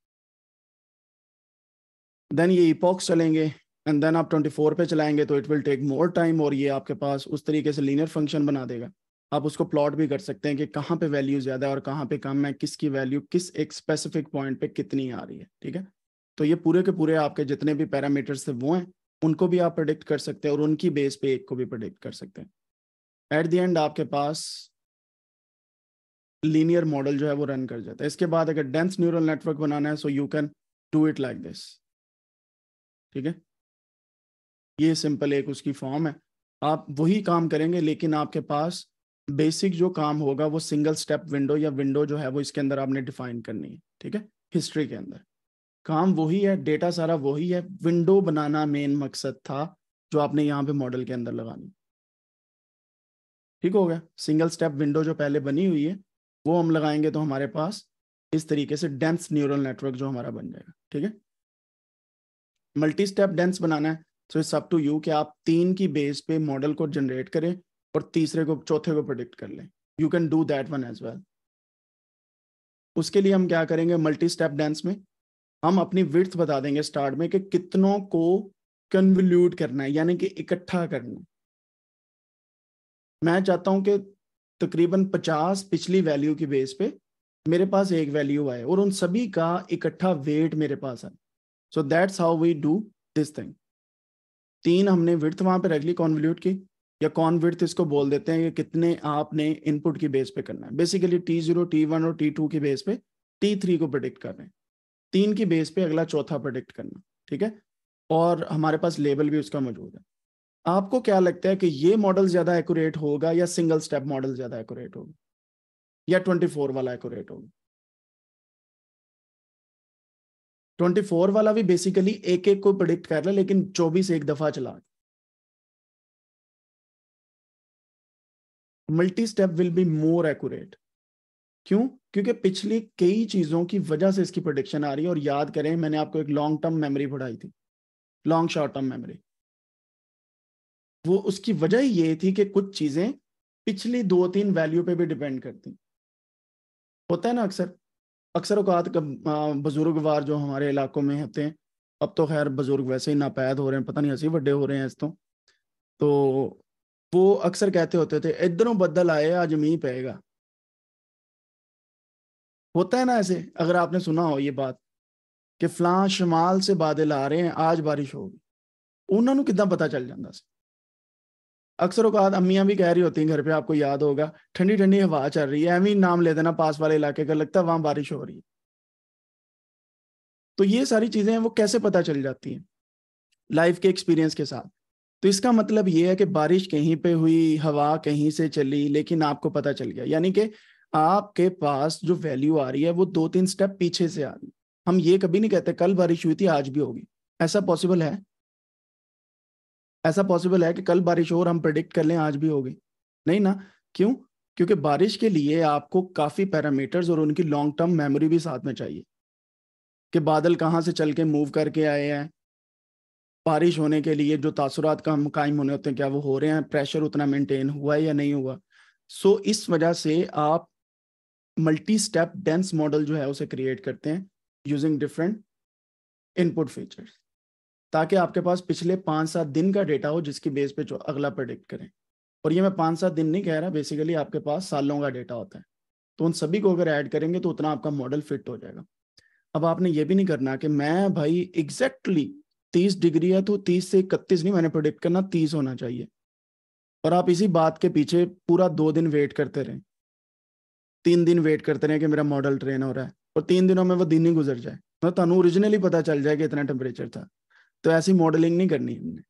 देन ये इपॉक्स चलेंगे एंड देन आप 24 पे चलाएंगे तो it will take more time और ये आपके पास उस तरीके से लीनियर फंक्शन बना देगा आप उसको प्लॉट भी कर सकते हैं कि कहाँ पे वैल्यू ज्यादा है और कहाँ पे कम है किसकी वैल्यू किस एक स्पेसिफिक पॉइंट पे कितनी आ रही है ठीक है तो ये पूरे के पूरे आपके जितने भी पैरामीटर्स थे वो हैं उनको भी आप प्रोडिक्ट कर सकते हैं और उनकी बेस पे एक को भी प्रोडिक्ट कर सकते हैं एट दी एंड आपके पास लीनियर मॉडल जो है वो रन कर जाता है इसके बाद अगर डेंस न्यूरल नेटवर्क बनाना है so you can do it like this ठीक है ये सिंपल एक उसकी फॉर्म है आप वही काम करेंगे लेकिन आपके पास बेसिक जो काम होगा वो सिंगल स्टेप विंडो या विंडो जो है वो इसके अंदर आपने डिफाइन करनी है ठीक है हिस्ट्री के अंदर काम वही है डेटा सारा वही है विंडो बनाना मेन मकसद था जो आपने यहाँ पे मॉडल के अंदर लगानी ठीक हो गया सिंगल स्टेप विंडो जो पहले बनी हुई है वो हम लगाएंगे तो हमारे पास इस तरीके से डेंस न्यूरल नेटवर्क जो हमारा बन जाएगा ठीक है मल्टी स्टेप डेंस बनाना है so it's up to you कि आप तीन की बेस पे मॉडल को जनरेट करें और तीसरे को चौथे को प्रोडिक्ट कर लें you can do that one as well उसके लिए हम क्या करेंगे मल्टी स्टेप डांस में हम अपनी विर्थ बता देंगे स्टार्ट में कि कितनों को कन्वल्यूट करना है यानी कि इकट्ठा करना है मैं चाहता हूं कि तकरीबन 50 पिछली वैल्यू की बेस पे मेरे पास एक वैल्यू आए और उन सभी का इकट्ठा वेट मेरे पास आए so that's how we do this thing तीन हमने विर्थ वहां पे रख ली कॉन्वल्यूट की या कॉन कॉन्विर्थ इसको बोल देते हैं कि कितने आपने इनपुट की बेस पे करना है basically T zero T one और टी टू की बेस पे टी थ्री को प्रोडिक्ट कर रहे हैं तीन की बेस पे अगला चौथा प्रोडिक्ट करना ठीक है और हमारे पास लेबल भी उसका मौजूद है आपको क्या लगता है कि ये मॉडल ज्यादा एक्यूरेट होगा या सिंगल स्टेप मॉडल ज्यादा एक्यूरेट होगा या ट्वेंटी फोर वाला एक्यूरेट होगा ट्वेंटी फोर वाला भी बेसिकली एक एक को प्रिडिक्ट कर रहा है लेकिन चौबीस एक दफा चला multi step will be more accurate क्यों क्योंकि पिछली कई चीजों की वजह से इसकी प्रोडिक्शन आ रही है और याद करें मैंने आपको एक लॉन्ग टर्म मेमोरी पढ़ाई थी लॉन्ग शॉर्ट टर्म मेमोरी वो उसकी वजह ये थी कि कुछ चीजें पिछली दो तीन वैल्यू पे भी डिपेंड करती होता है ना अक्सर अक्सर बुजुर्ग बुजुर्गवार जो हमारे इलाकों में होते हैं अब तो खैर बुजुर्ग वैसे ही नापैद हो रहे हैं पता नहीं ही वे हो रहे हैं इस तो, तो वो अक्सर कहते होते थे इधरों बदल आए आज मीह पेगा होता है ना ऐसे अगर आपने सुना हो ये बात कि फलां शमाल से बादल आ रहे हैं आज बारिश होगी उन्होंने कितना पता चल जाता अक्सर औकात अम्मियाँ भी कह रही होती हैं घर पे आपको याद होगा ठंडी ठंडी हवा चल रही है एवं नाम ले देना पास वाले इलाके का लगता है वहां बारिश हो रही है तो ये सारी चीजें वो कैसे पता चल जाती हैं लाइफ के एक्सपीरियंस के साथ तो इसका मतलब ये है कि बारिश कहीं पे हुई हवा कहीं से चली लेकिन आपको पता चल गया यानी कि आपके पास जो वैल्यू आ रही है वो दो तीन स्टेप पीछे से आ रही हम ये कभी नहीं कहते कल बारिश हुई थी आज भी होगी ऐसा पॉसिबल है ऐसा पॉसिबल है कि कल बारिश हो और हम प्रडिक्ट कर लें आज भी होगी नहीं ना क्यों क्योंकि बारिश के लिए आपको काफ़ी पैरामीटर्स और उनकी लॉन्ग टर्म मेमोरी भी साथ में चाहिए कि बादल कहाँ से चल के मूव करके आए हैं बारिश होने के लिए जो तासरात का हम कायम होने होते हैं क्या वो हो रहे हैं प्रेशर उतना मेंटेन हुआ है या नहीं हुआ सो so, इस वजह से आप मल्टी स्टेप डेंस मॉडल जो है उसे क्रिएट करते हैं यूजिंग डिफरेंट इनपुट फीचर्स ताकि आपके पास पिछले पाँच सात दिन का डेटा हो जिसकी बेस पे जो अगला प्रोडिक्ट करें और ये मैं पाँच सात दिन नहीं कह रहा बेसिकली आपके पास सालों का डेटा होता है तो उन सभी को अगर ऐड करेंगे तो उतना आपका मॉडल फिट हो जाएगा अब आपने ये भी नहीं करना कि मैं भाई एग्जैक्टली exactly तीस डिग्री है तो तीस से इकतीस नहीं मैंने प्रोडिक्ट करना तीस होना चाहिए और आप इसी बात के पीछे पूरा दो दिन वेट करते रहें तीन दिन वेट करते रहें कि मेरा मॉडल ट्रेन हो रहा है और तीन दिनों में वो दिन ही गुजर जाए मतलब तो ओरिजिनली पता चल जाए कि इतना टेम्परेचर था तो ऐसी मॉडलिंग नहीं करनी हमने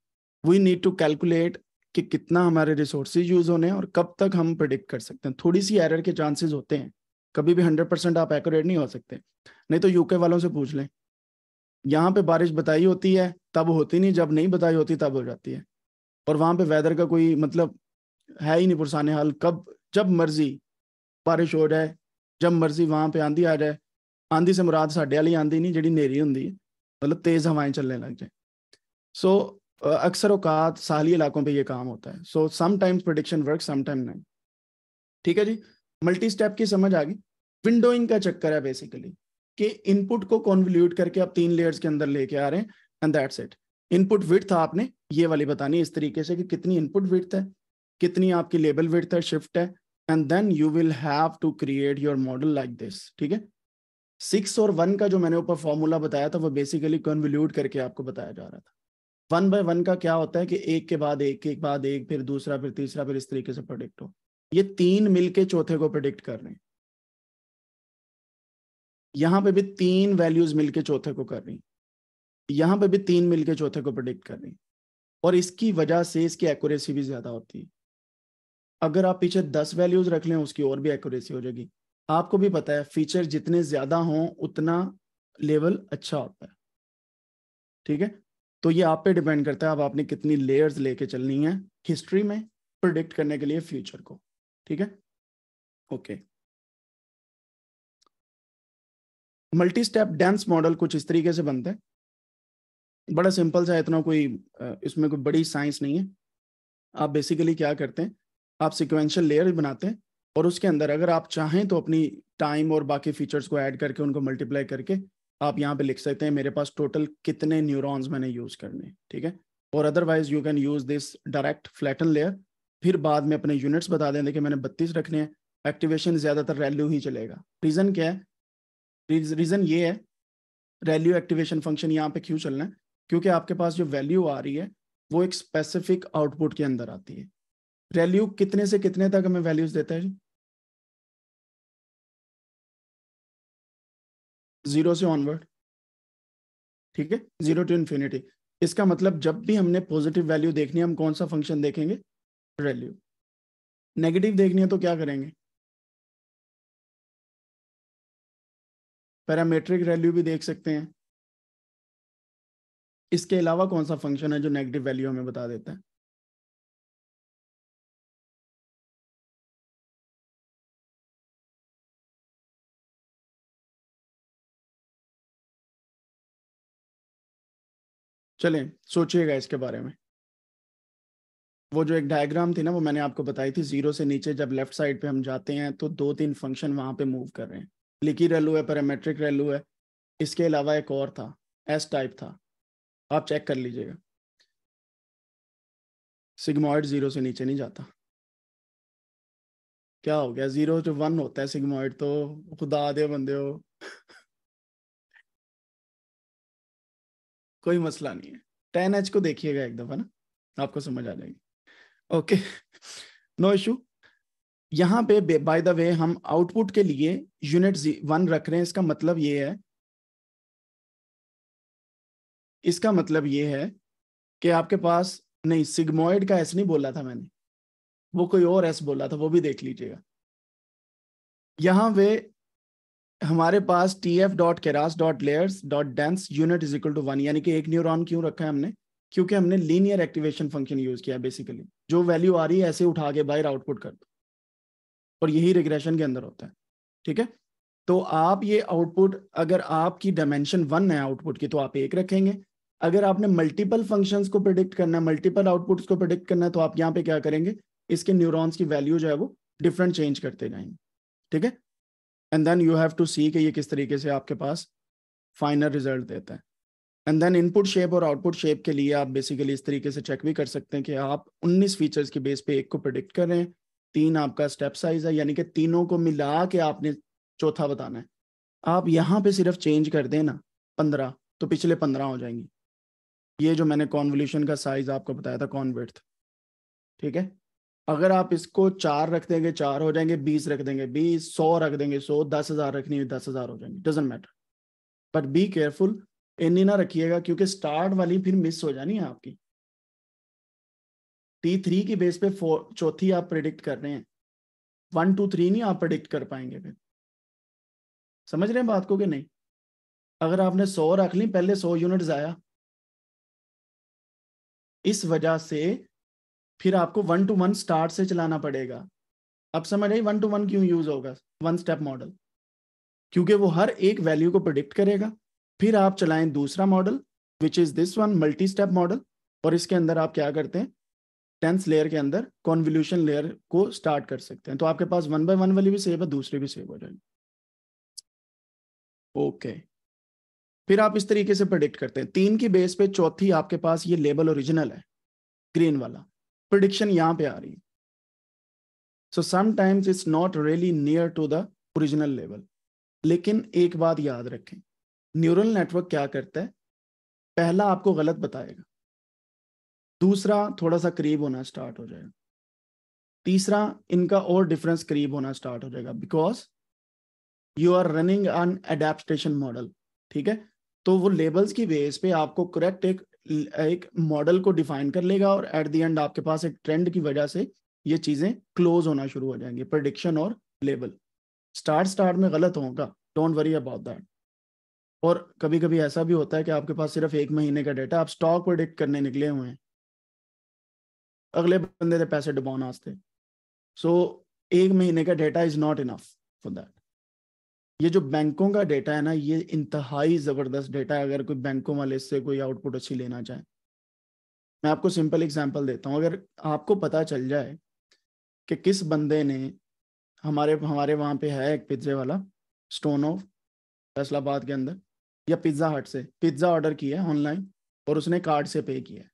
वी नीड टू कैलकुलेट कि कितना हमारे रिसोर्सेज यूज होने हैं और कब तक हम प्रिडिक्ट कर सकते हैं थोड़ी सी एरर के चांसेस होते हैं कभी भी हंड्रेड परसेंट आप एक्यूरेट नहीं हो सकते नहीं तो यूके वालों से पूछ लें यहाँ पे बारिश बताई होती है तब होती नहीं जब नहीं बताई होती तब हो जाती है और वहां पे वेदर का कोई मतलब है ही नहीं पुरसान हाल कब जब मर्जी बारिश हो जाए जब मर्जी वहां पे आंधी आ जाए आंधी से मुराद साढ़े वाली आंधी नहीं जी नेरी होंगी मतलब तेज हवाएं चलने लग जाए सो so, अक्सर अवकात साहली इलाकों पे ये काम होता है so sometimes prediction work sometime नहीं ठीक है जी मल्टी स्टेप की समझ आ गई विंडोइंग का चक्कर है बेसिकली कि इनपुट को कॉन्वल्यूट करके आप तीन लेयर्स के अंदर लेके आ रहे हैं and that's it input width था आपने ये वाली बतानी इस तरीके से कि कितनी इनपुट विथ है कितनी आपकी लेबल विथ है शिफ्ट है and then you will have to create your model like this ठीक है सिक्स और वन का जो मैंने ऊपर फॉर्मूला बताया था वो बेसिकली कन्वल्यूट करके आपको बताया जा रहा था वन बाय वन का क्या होता है कि एक के बाद एक एक बाद एक फिर दूसरा फिर तीसरा फिर इस तरीके से प्रोडिक्ट हो ये तीन मिलके चौथे को प्रोडिक्ट कर रहे हैं यहां पे भी तीन वैल्यूज मिलके चौथे को कर रही यहां पे भी तीन मिलके चौथे को प्रोडिक्ट कर रही और इसकी वजह से इसकी एक्यूरेसी भी ज्यादा होती है अगर आप पीछे दस वैल्यूज रख लें उसकी और भी एक्यूरेसी हो जाएगी आपको भी पता है फीचर जितने ज्यादा हों उतना लेवल अच्छा होता है ठीक है तो ये आप पे डिपेंड करता है अब आपने कितनी लेयर्स लेके चलनी है हिस्ट्री में प्रोडिक्ट करने के लिए फ्यूचर को ठीक है okay okay. Multi step dense model कुछ इस तरीके से बनते हैं बड़ा सिंपल सा इतना कोई इसमें कोई बड़ी साइंस नहीं है आप बेसिकली क्या करते हैं आप सिक्वेंशियल लेयर बनाते हैं और उसके अंदर अगर आप चाहें तो अपनी टाइम और बाकी फीचर्स को ऐड करके उनको मल्टीप्लाई करके आप यहाँ पे लिख सकते हैं मेरे पास टोटल कितने न्यूरॉन्स मैंने यूज़ करने ठीक है और otherwise you can use this direct flatten layer फिर बाद में अपने यूनिट्स बता दें कि मैंने बत्तीस रखने हैं एक्टिवेशन ज़्यादातर रैल्यू ही चलेगा रीज़न क्या है रीजन ये है वैल्यू एक्टिवेशन फंक्शन यहाँ पे क्यों चलना है क्योंकि आपके पास जो वैल्यू आ रही है वो एक स्पेसिफिक आउटपुट के अंदर आती है वैल्यू कितने से कितने तक हमें वैल्यूज देता है जीरो से ऑनवर्ड ठीक है जीरो टू इन्फिनिटी इसका मतलब जब भी हमने पॉजिटिव वैल्यू देखनी है हम कौन सा फंक्शन देखेंगे वैल्यू नेगेटिव देखनी है तो क्या करेंगे पैरामेट्रिक वैल्यू भी देख सकते हैं इसके अलावा कौन सा फंक्शन है जो नेगेटिव वैल्यू हमें बता देता है चलें सोचिएगा इसके बारे में वो जो एक डायग्राम थी ना वो मैंने आपको बताई थी जीरो से नीचे जब लेफ्ट साइड पे हम जाते हैं तो दो तीन फंक्शन वहां पे मूव कर रहे हैं लिकी रेलू है पैरामेट्रिक रेलू है इसके अलावा एक और था एस टाइप था आप चेक कर लीजिएगा सिग्मोइड जीरो से नीचे नहीं जाता क्या हो गया जीरो जो वन होता है सिग्मोइड तो खुदा दे बंदे हो कोई मसला नहीं है टेन एच को देखिएगा एक दफा ना आपको समझ आ जाएगी ओके नो इशू यहाँ पे बाय द वे हम आउटपुट के लिए यूनिट वन रख रहे हैं इसका मतलब ये है इसका मतलब ये है कि आपके पास नहीं सिग्मोइड का एस नहीं बोला था मैंने वो कोई और एस बोला था वो भी देख लीजिएगा यहाँ वे हमारे पास T F dot Keras dot layers dot dense unit is equal to one यानी कि एक न्यूरॉन क्यों रखा है हमने क्योंकि हमने लीनियर एक्टिवेशन फंक्शन यूज किया बेसिकली जो वैल्यू आ रही है ऐसे उठा के बाहर आउटपुट कर दो और यही रिग्रेशन के अंदर होता है ठीक है तो आप ये आउटपुट अगर आपकी डायमेंशन वन है आउटपुट की तो आप एक रखेंगे अगर आपने मल्टीपल फंक्शंस को प्रिडिक्ट करना है मल्टीपल आउटपुट्स को प्रिडिक्ट करना है तो आप यहाँ पे क्या करेंगे इसके न्यूरॉन्स की वैल्यू जो है वो डिफरेंट चेंज करते जाएंगे ठीक है and then you have to see कि ये किस तरीके से आपके पास फाइनल रिजल्ट देता है एंड देन इनपुट शेप और आउटपुट शेप के लिए आप बेसिकली इस तरीके से चेक भी कर सकते हैं कि आप 19 फीचर्स के बेस पे एक को प्रिडिक्ट कर रहे हैं तीन आपका स्टेप साइज है यानी कि तीनों को मिला के आपने चौथा बताना है आप यहाँ पे सिर्फ चेंज कर देना पंद्रह तो पिछले पंद्रह हो जाएंगे ये जो मैंने कॉन्वल्यूशन का साइज आपको बताया था कॉन्वर्थ ठीक है अगर आप इसको चार रख देंगे चार हो जाएंगे बीस रख देंगे बीस सौ रख देंगे सौ दस हजार रखनी हुई दस हजार हो जाएंगे doesn't matter but be careful इतनी ना रखिएगा क्योंकि स्टार्ट वाली फिर मिस हो जानी है आपकी टी थ्री की बेस पे फोर चौथी आप प्रिडिक्ट कर रहे हैं वन टू थ्री नहीं आप प्रिडिक्ट कर पाएंगे फिर समझ रहे हैं बात को कि नहीं अगर आपने सौ रख ली पहले सौ यूनिट आया इस वजह से फिर आपको वन टू वन स्टार्ट से चलाना पड़ेगा अब समझ रहे वन टू वन क्यों यूज होगा वन स्टेप मॉडल क्योंकि वो हर एक वैल्यू को प्रिडिक्ट करेगा फिर आप चलाएं दूसरा model which is this one multi step model और इसके अंदर आप क्या करते हैं टेंथ लेयर के अंदर कॉन्वल्यूशन लेयर को स्टार्ट कर सकते हैं तो आपके पास वन बाय वन वाली भी सेव है दूसरी भी सेव हो जाएगी ओके okay. फिर आप इस तरीके से प्रिडिक्ट करते हैं तीन की बेस पे चौथी आपके पास ये लेबल ओरिजिनल है ग्रीन वाला प्रिडिक्शन यहां पे आ रही है so sometimes it's not really near to the original level लेकिन एक बात याद रखें न्यूरल नेटवर्क क्या करता है पहला आपको गलत बताएगा दूसरा थोड़ा सा करीब होना स्टार्ट हो जाएगा तीसरा इनका और डिफरेंस करीब होना स्टार्ट हो जाएगा because you are running on adaptation model ठीक है तो वो लेबल्स की बेस पे आपको करेक्ट एक एक मॉडल को डिफाइन कर लेगा और एट द एंड आपके पास एक ट्रेंड की वजह से ये चीजें क्लोज होना शुरू हो जाएंगी प्रडिक्शन और लेबल स्टार्ट स्टार्ट में गलत होगा डोंट वरी अबाउट दैट और कभी कभी ऐसा भी होता है कि आपके पास सिर्फ एक महीने का डेटा आप स्टॉक प्रोडिक्ट करने निकले हुए हैं अगले बंदे दे पैसे डुबाने वास्ते सो so, एक महीने का data is not enough for that ये जो बैंकों का डेटा है ना ये इंतहाई ज़बरदस्त डेटा है अगर कोई बैंकों वाले से कोई आउटपुट अच्छी लेना चाहे मैं आपको सिंपल एग्जांपल देता हूँ अगर आपको पता चल जाए कि किस बंदे ने हमारे हमारे वहाँ पे है एक पिज्जे वाला स्टोन ऑफ फैसलाबाद के अंदर या पिज्ज़ा हट से पिज्ज़ा ऑर्डर किया है ऑनलाइन और उसने कार्ड से पे किया है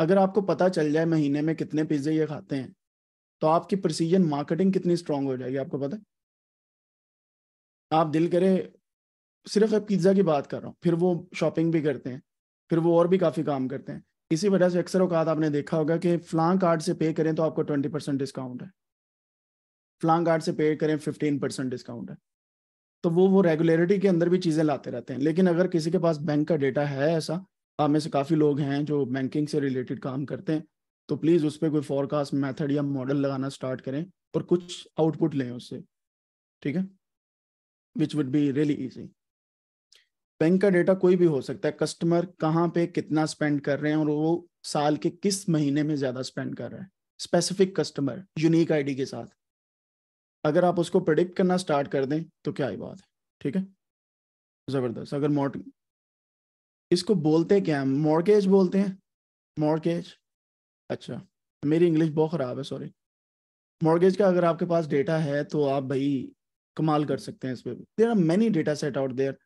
अगर आपको पता चल जाए महीने में कितने पिज्जे ये खाते हैं तो आपकी प्रोसीजन मार्केटिंग कितनी स्ट्रांग हो जाएगी आपको पता है आप दिल करे सिर्फ मैं पिज्ज़ा की बात कर रहा हूँ फिर वो शॉपिंग भी करते हैं फिर वो और भी काफ़ी काम करते हैं इसी वजह से अक्सर औकात आपने देखा होगा कि फ्लांग कार्ड से पे करें तो आपको ट्वेंटी परसेंट डिस्काउंट है फ्लांग कार्ड से पे करें फिफ्टीन परसेंट डिस्काउंट है तो वो वो रेगुलरिटी के अंदर भी चीज़ें लाते रहते हैं लेकिन अगर किसी के पास बैंक का डेटा है ऐसा आप में से काफ़ी लोग हैं जो बैंकिंग से रिलेटेड काम करते हैं तो प्लीज़ उस पर कोई फॉरकास्ट मेथड या मॉडल लगाना स्टार्ट करें और कुछ आउटपुट लें उससे ठीक है which would be really easy bank का डेटा कोई भी हो सकता है कस्टमर कहाँ पे कितना स्पेंड कर रहे हैं और वो साल के किस महीने में ज़्यादा स्पेंड कर रहे हैं स्पेसिफिक कस्टमर यूनिक आईडी के साथ अगर आप उसको प्रडिक्ट करना स्टार्ट कर दें तो क्या ही बात है ठीक है ज़बरदस्त अगर मॉडल इसको बोलते क्या हम मॉर्गेज बोलते हैं मॉर्गेज अच्छा मेरी इंग्लिश बहुत ख़राब है सॉरी मॉर्गेज का अगर आपके पास डेटा है तो आप भाई कमाल कर सकते हैं इस पर there are many data set out there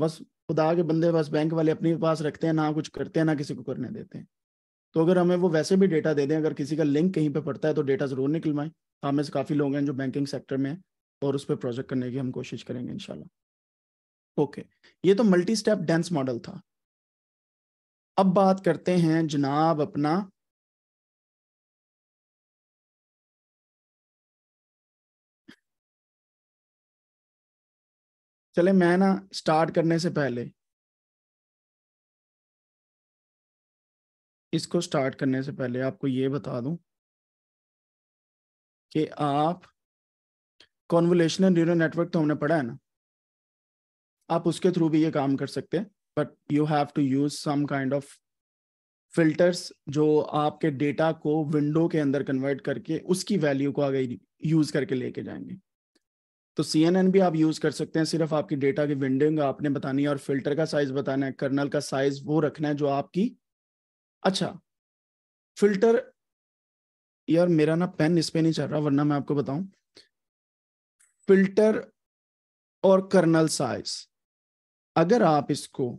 बस खुदा के बंदे बस बैंक वाले अपने पास रखते हैं ना कुछ करते हैं ना किसी को करने देते हैं तो अगर हमें वो वैसे भी डेटा दे दें अगर किसी का लिंक कहीं पर पड़ता है तो डेटा ज़रूर निकलवाएं हाँ, हम में से काफ़ी लोग हैं जो बैंकिंग सेक्टर में हैं और उस पर प्रोजेक्ट करने की हम कोशिश करेंगे इनशाला ओके ये तो मल्टी स्टेप डेंस मॉडल था अब बात करते हैं जनाब अपना चले मैं ना स्टार्ट करने से पहले इसको स्टार्ट करने से पहले आपको ये बता दूं कि आप कॉन्वोलेशनल न्यूरो नेटवर्क तो हमने पढ़ा है ना आप उसके थ्रू भी ये काम कर सकते हैं but you have to use some kind of filters जो आपके डेटा को विंडो के अंदर कन्वर्ट करके उसकी वैल्यू को आगे यूज करके लेके जाएंगे तो सी एन एन भी आप यूज कर सकते हैं सिर्फ आपकी डेटा की विंडोइंग आपने बतानी है और फिल्टर का साइज बताना है कर्नल का साइज वो रखना है जो आपकी अच्छा फिल्टर यार मेरा ना पेन इस पे नहीं चल रहा वरना मैं आपको बताऊं फिल्टर और कर्नल साइज अगर आप इसको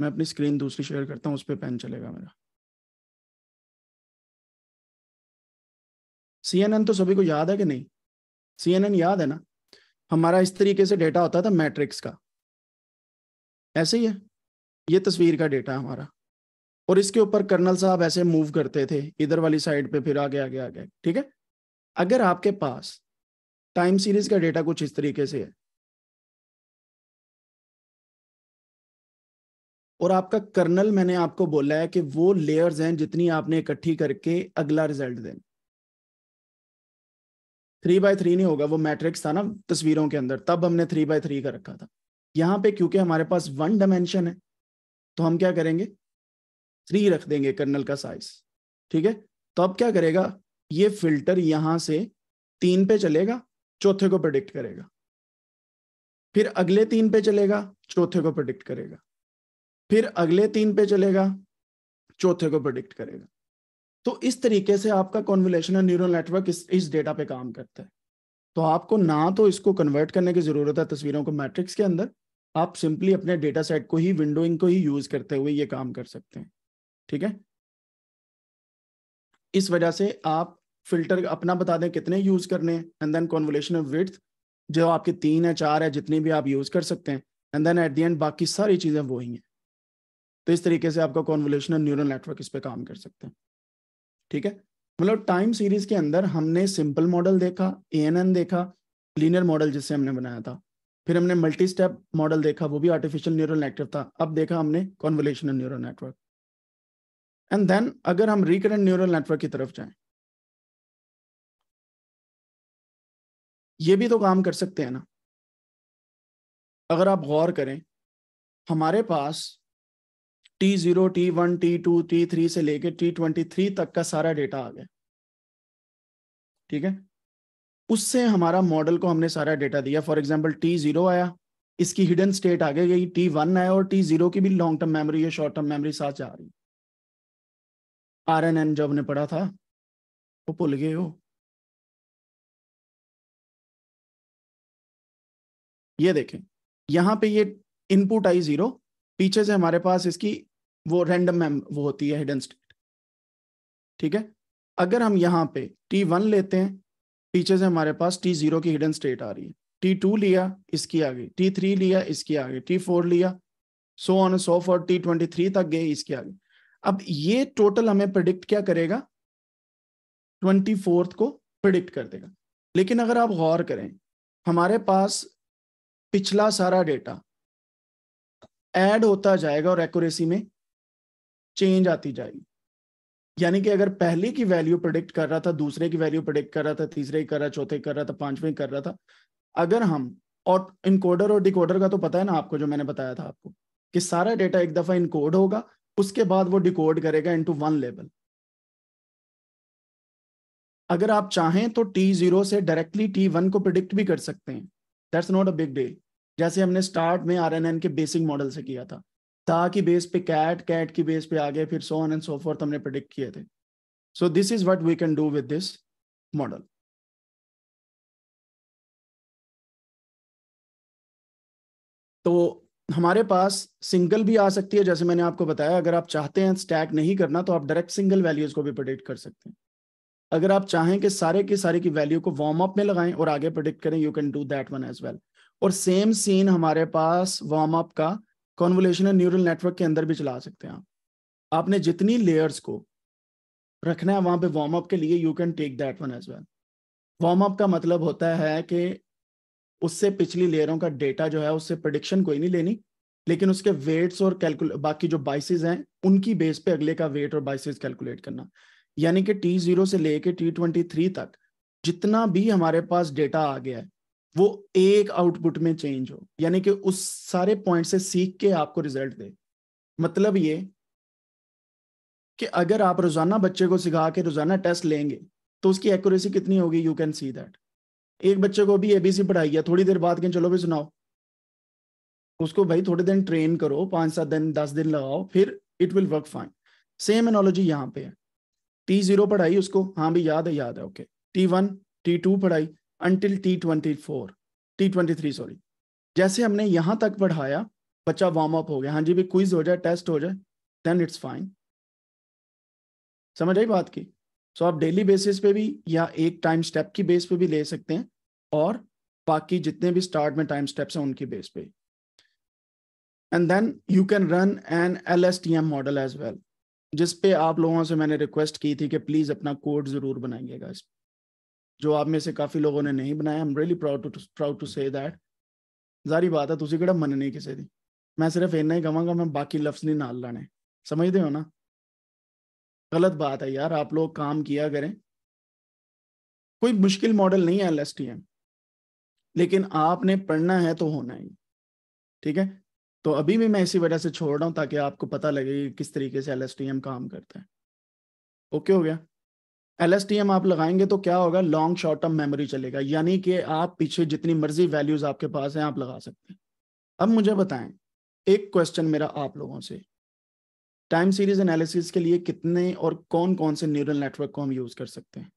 मैं अपनी स्क्रीन दूसरी शेयर करता हूँ उस पर पेन चलेगा मेरा एन तो सभी को याद है कि नहीं एन याद है ना हमारा इस तरीके से डेटा होता था मैट्रिक्स का ऐसे ही है ये तस्वीर का डेटा हमारा और इसके ऊपर कर्नल साहब ऐसे मूव करते थे इधर वाली साइड पे फिर आगे आगे आगे ठीक है अगर आपके पास टाइम सीरीज का डेटा कुछ इस तरीके से है और आपका कर्नल मैंने आपको बोला है कि वो लेयर्स हैं जितनी आपने इकट्ठी करके अगला रिजल्ट देना थ्री बाय थ्री नहीं होगा वो मैट्रिक्स था ना तस्वीरों के अंदर तब हमने थ्री बाय थ्री का रखा था यहाँ पे क्योंकि हमारे पास वन डायमेंशन है तो हम क्या करेंगे थ्री रख देंगे कर्नल का साइज ठीक है तो अब क्या करेगा ये फिल्टर यहां से तीन पे चलेगा चौथे को प्रोडिक्ट करेगा फिर अगले तीन पे चलेगा चौथे को प्रोडिक्ट करेगा फिर अगले तीन पे चलेगा चौथे को प्रोडिक्ट करेगा तो इस तरीके से आपका कॉन्वलेशनल न्यूरल नेटवर्क इस इस डेटा पे काम करता है तो आपको ना तो इसको कन्वर्ट करने की जरूरत है तस्वीरों को मैट्रिक्स के अंदर आप सिंपली अपने डेटा सेट को ही विंडोइंग को ही यूज करते हुए ये काम कर सकते हैं ठीक है इस वजह से आप फिल्टर अपना बता दें कितने यूज करने हैं एंड देन कॉन्वलेशन विथ जो आपके तीन है चार है जितनी भी आप यूज कर सकते हैं and then at the end बाकी सारी चीजें वो ही हैं तो इस तरीके से आपका कॉन्वोल्यूशनल न्यूरल नेटवर्क इस पर काम कर सकते हैं ठीक है मतलब टाइम सीरीज के अंदर हमने सिंपल मॉडल देखा ए देखा लीनियर मॉडल जिससे हमने बनाया था फिर हमने मल्टी स्टेप मॉडल देखा वो भी आर्टिफिशियल न्यूरल नेटवर्क था अब देखा हमने convolutional neural network and then अगर हम रिकरेंट न्यूरल नेटवर्क की तरफ जाए ये भी तो काम कर सकते हैं ना अगर आप गौर करें हमारे पास T zero T one T two T three से लेके टी ट्वेंटी थ्री तक का सारा डेटा आ गया ठीक है उससे हमारा मॉडल को हमने सारा डेटा दिया फॉर एग्जाम्पल टी जीरो आया इसकी हिडन स्टेट आगे गई टी वन आया और टी जीरो की भी लॉन्ग टर्म मेमोरी या शॉर्ट टर्म मेमोरी साथ जा रही आर एन एन जो हमने पढ़ा था वो भूल गए हो ये देखें यहां पे ये इनपुट आई जीरो पीछे से हमारे पास इसकी वो रैंडम वो होती है हिडन स्टेट ठीक है अगर हम यहाँ पे टी वन लेते हैं पीछे से हमारे पास टी जीरो की हिडन स्टेट आ रही है टी टू लिया इसकी आ गई टी थ्री लिया इसकी आ गई टी फोर लिया so on so for T twenty three तक गए इसकी आ गई अब ये टोटल हमें प्रिडिक्ट क्या करेगा ट्वेंटी फोर्थ को प्रिडिक्ट कर देगा लेकिन अगर आप गौर करें हमारे पास पिछला सारा डेटा ऐड होता जाएगा और एक्यूरेसी में चेंज आती जाएगी यानी कि अगर पहले की वैल्यू प्रोडिक्ट कर रहा था दूसरे की वैल्यू प्रोडिक्ट कर रहा था तीसरे कर रहा चौथे कर रहा था पांचवें कर रहा था अगर हम और इनकोडर और डिकोडर का तो पता है ना आपको जो मैंने बताया था आपको कि सारा डेटा एक दफा इनकोड होगा उसके बाद वो डिकोड करेगा इनटू वन लेवल अगर आप चाहें तो टी जीरो से डायरेक्टली टी वन को प्रिडिक्ट भी कर सकते हैं that's not a big deal जैसे हमने स्टार्ट में आर के बेसिक मॉडल से किया था ता की बेस पे कैट कैट की बेस पे आगे फिर so on and so forth हमने प्रिडिक्ट किए थे so this is what we can do with this model तो हमारे पास सिंगल भी आ सकती है जैसे मैंने आपको बताया अगर आप चाहते हैं स्टैक नहीं करना तो आप डायरेक्ट सिंगल वैल्यूज को भी प्रोडिक्ट कर सकते हैं अगर आप चाहें कि सारे के सारे की वैल्यू को वार्म अप में लगाएं और आगे प्रोडिक्ट करें you can do that one as well और सेम सीन हमारे पास वार्म अप का कॉन्वोलेशनल न्यूरल नेटवर्क के अंदर भी चला सकते हैं आप आपने जितनी लेयर्स को रखना है वहां पे वार्म अप के लिए you can take that one as well warm up का मतलब होता है कि उससे पिछली लेयरों का डेटा जो है उससे प्रडिक्शन कोई नहीं लेनी लेकिन उसके वेट्स और कैलकुल बाकी जो बाइसेज हैं उनकी बेस पे अगले का वेट और बाइसेज कैलकुलेट करना यानी कि टी जीरो से लेके टी ट्वेंटी थ्री तक जितना भी हमारे पास डेटा आ गया है वो एक आउटपुट में चेंज हो यानी कि उस सारे पॉइंट से सीख के आपको रिजल्ट दे मतलब ये कि अगर आप रोजाना बच्चे को सिखा के रोजाना टेस्ट लेंगे तो उसकी एक्यूरेसी कितनी होगी यू कैन सी दैट एक बच्चे को भी एबीसी पढ़ाई है थोड़ी देर बाद के चलो भी सुनाओ उसको भाई थोड़े दिन ट्रेन करो पांच सात दिन दस दिन लगाओ फिर it will work fine same analogy यहाँ पे है टी जीरो पढ़ाई उसको हाँ भी याद है याद है okay T one T two पढ़ाई until T twenty four T twenty three sorry जैसे हमने यहाँ तक पढ़ाया बच्चा वार्म अप हो गया हाँ जी भी क्विज हो जाए टेस्ट हो जाए देन इट्स फाइन समझ आई बात की सो so, आप डेली बेसिस पे भी या एक टाइम स्टेप की बेस पे भी ले सकते हैं और बाकी जितने भी स्टार्ट में टाइम स्टेप्स हैं उनकी बेस पे and then you can run an L S T M model as well जिसपे आप लोगों से मैंने रिक्वेस्ट की थी कि प्लीज़ अपना कोड ज़रूर बनाइएगा इस पर ਜੋ ਆਪ ਮੇ ਸੇ ਕਾਫੀ ਲੋਗੋਂ ਨੇ ਨਹੀਂ ਬਣਾਇਆ I'm really proud to proud to say that ਜ਼ਾਰੀ ਬਾਤ ਹੈ ਤੁਸੀਂ ਕਿਹੜਾ ਮੰਨਣੀ ਕਿਸੇ ਦੀ ਮੈਂ ਸਿਰਫ ਇੰਨਾ ਹੀ ਕਹਾਂਗਾ ਮੈਂ ਬਾਕੀ ਲਫ਼ਜ਼ ਨਹੀਂ ਨਾਲ ਲਾਣੇ ਸਮਝਦੇ ਹੋ ਨਾ गलत बात है यार आप लोग काम किया करें कोई मुश्किल मॉडल नहीं है एल लेकिन आपने पढ़ना है तो होना ही ठीक है तो अभी भी मैं इसी वजह से छोड़ रहा हूं ताकि आपको पता लगे कि किस तरीके से एल काम करता है ओके हो गया एल आप लगाएंगे तो क्या होगा लॉन्ग शॉर्ट टर्म मेमोरी चलेगा यानी कि आप पीछे जितनी मर्जी वैल्यूज आपके पास हैं आप लगा सकते हैं अब मुझे बताएं एक क्वेश्चन मेरा आप लोगों से टाइम सीरीज एनालिसिस के लिए कितने और कौन कौन से न्यूरल नेटवर्क को हम यूज कर सकते हैं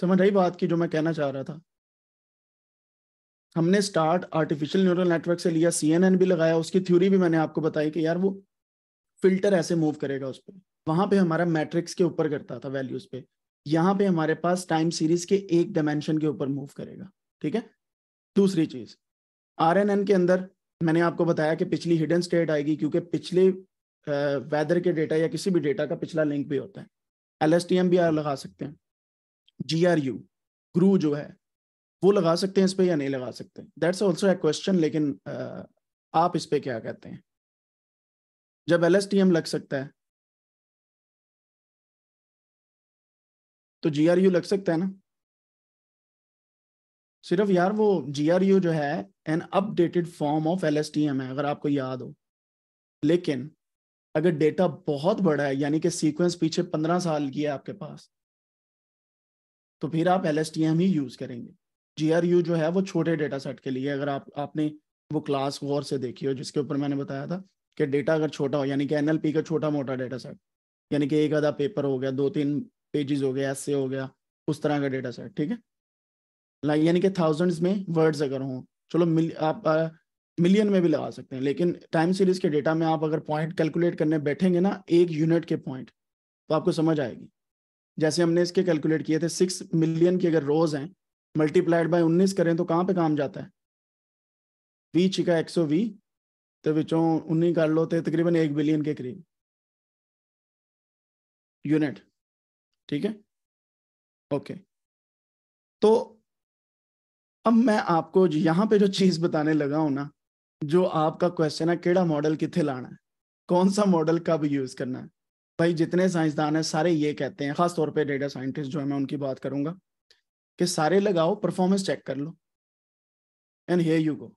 समझ आई बात की जो मैं कहना चाह रहा था हमने स्टार्ट आर्टिफिशियल न्यूरल नेटवर्क से लिया सी भी लगाया उसकी थ्योरी भी मैंने आपको बताई कि यार वो फिल्टर ऐसे मूव करेगा उस पर वहां पे हमारा मैट्रिक्स के ऊपर करता था वैल्यूज पे यहाँ पे हमारे पास टाइम सीरीज के एक डायमेंशन के ऊपर मूव करेगा ठीक है दूसरी चीज आर के अंदर मैंने आपको बताया कि पिछली हिडन स्टेट आएगी क्योंकि पिछले वेदर के डेटा या किसी भी डेटा का पिछला लिंक भी होता है एल भी लगा सकते हैं जी आर यू ग्रू जो है वो लगा सकते हैं इस पर या नहीं लगा सकते दैट्स ऑल्सो ए क्वेश्चन लेकिन uh, आप इस पर क्या कहते हैं जब एल लग सकता है तो जी लग सकता है ना सिर्फ यार वो जी जो है an updated form of L है अगर आपको याद हो लेकिन अगर डेटा बहुत बड़ा है यानी कि सीक्वेंस पीछे पंद्रह साल की है आपके पास तो फिर आप एल ही यूज करेंगे जी जो है वो छोटे डेटा सेट के लिए अगर आप आपने वो क्लास वॉर से देखी हो जिसके ऊपर मैंने बताया था कि डेटा अगर छोटा हो यानी कि एन का छोटा मोटा डेटा सेट यानी कि एक आधा पेपर हो गया दो तीन पेजेस हो गया ऐसे हो गया उस तरह का डेटा सेट ठीक है लाइक यानी कि थाउजेंड्स में वर्ड्स अगर हों चलो मिल, आप आ, मिलियन में भी लगा सकते हैं लेकिन टाइम सीरीज के डेटा में आप अगर पॉइंट कैलकुलेट करने बैठेंगे ना एक यूनिट के पॉइंट तो आपको समझ आएगी जैसे हमने इसके कैलकुलेट किए थे सिक्स मिलियन की अगर रोज हैं मल्टीप्लाइड बाय उन्नीस करें तो कहाँ पे काम जाता है वी छिका एक सौ वी तो बिचों उन्नीस कर लो तो तकरीबन एक बिलियन के करीब यूनिट ठीक है ओके तो अब मैं आपको यहाँ पे जो चीज़ बताने लगा हूं ना जो आपका क्वेश्चन है केड़ा मॉडल कितने लाना है कौन सा मॉडल कब यूज़ करना है भाई जितने साइंसदान हैं सारे ये कहते हैं खास तौर पे डेटा साइंटिस्ट जो है मैं उनकी बात करूंगा कि सारे लगाओ परफॉर्मेंस चेक कर लो एंड हेयर यू गो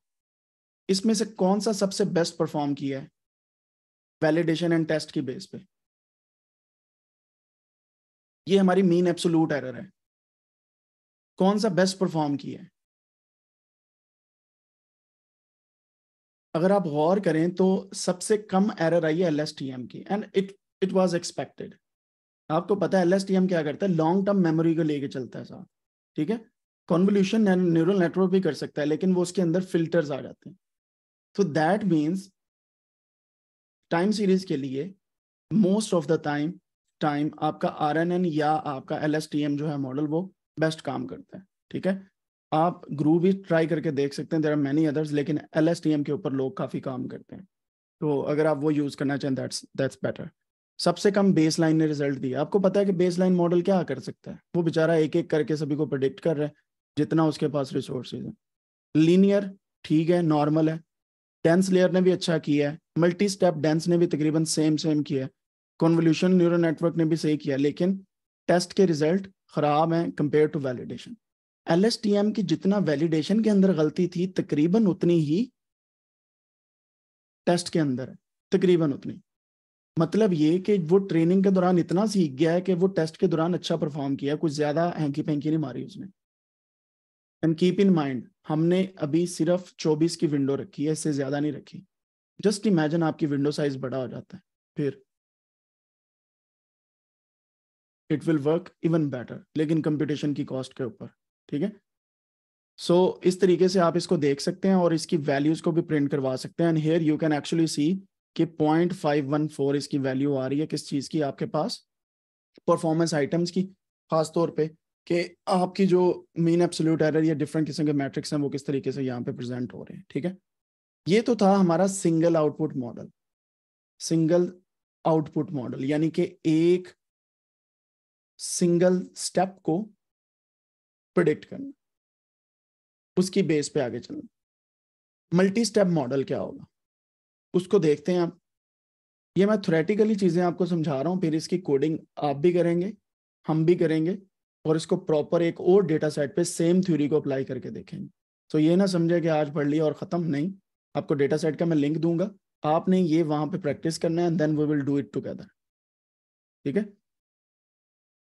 इसमें से कौन सा सबसे बेस्ट परफॉर्म किया है वैलिडेशन एंड टेस्ट की बेस पे ये हमारी मीन एब्सोल्यूट एरर है कौन सा बेस्ट परफॉर्म किया है अगर आप गौर करें तो सबसे कम एरर आई है एल एस टी एम की and it it was expected आपको पता है एल एस टी एम क्या करता है लॉन्ग टर्म मेमोरी को लेके चलता है साहब ठीक है कॉन्वल्यूशन न्यूरल नेटवर्क भी कर सकता है लेकिन वो उसके अंदर फिल्टर्स आ जाते हैं तो दैट मीन्स टाइम सीरीज के लिए most of the time time आपका आर एन एन या आपका एल एस टी एम जो है मॉडल वो बेस्ट काम करता है ठीक है आप ग्रू भी ट्राई करके देख सकते हैं देर आर मैनी अदर्स लेकिन एल के ऊपर लोग काफ़ी काम करते हैं तो अगर आप वो यूज़ करना चाहें दैट्स दैट्स बेटर सबसे कम बेस लाइन ने रिजल्ट दिया आपको पता है कि बेस लाइन मॉडल क्या कर सकता है वो बेचारा एक एक करके सभी को प्रोडिक्ट कर रहा है जितना उसके पास रिसोर्सेज है लीनियर ठीक है नॉर्मल है डेंस लेयर ने भी अच्छा किया है मल्टी स्टेप डेंस ने भी तकरीबन सेम सेम किया है कॉन्वल्यूशन न्यूरो नेटवर्क ने भी सही किया लेकिन टेस्ट के रिजल्ट खराब हैं कंपेयर टू वैलिडेशन एल की जितना वैलिडेशन के अंदर गलती थी तकरीबन उतनी ही टेस्ट के अंदर है तकरीबन उतनी मतलब ये कि वो ट्रेनिंग के दौरान इतना सीख गया है कि वो टेस्ट के दौरान अच्छा परफॉर्म किया कुछ ज्यादा हैंकी पैंकी नहीं मारी उसने एंड कीप इन माइंड हमने अभी सिर्फ 24 की विंडो रखी है इससे ज्यादा नहीं रखी जस्ट इमेजिन आपकी विंडो साइज बड़ा हो जाता है फिर it will work even better लेकिन कंपटीशन की कॉस्ट के ऊपर ठीक है सो so, इस तरीके से आप इसको देख सकते हैं और इसकी वैल्यूज को भी प्रिंट करवा सकते हैं and here you can actually see कि 0.514 इसकी वैल्यू आ रही है किस चीज़ की आपके पास परफॉर्मेंस आइटम्स की खास तौर पे कि आपकी जो मीन एब्सोल्यूट एरर या डिफरेंट किस्म के मैट्रिक्स हैं वो किस तरीके से यहाँ पे प्रेजेंट हो रहे हैं ठीक है ये तो था हमारा single output model single output model यानी कि एक सिंगल स्टेप को प्रिडिक्ट करना उसकी बेस पे आगे चलना मल्टी स्टेप मॉडल क्या होगा उसको देखते हैं आप ये मैं थोरेटिकली चीज़ें आपको समझा रहा हूँ फिर इसकी कोडिंग आप भी करेंगे हम भी करेंगे और इसको प्रॉपर एक और डेटा सेट पे सेम थ्योरी को अप्लाई करके देखेंगे तो so ये ना समझे कि आज पढ़ लिया और ख़त्म नहीं आपको डेटा सेट का मैं लिंक दूंगा आपने ये वहां पे प्रैक्टिस करना है then we will do it together ठीक है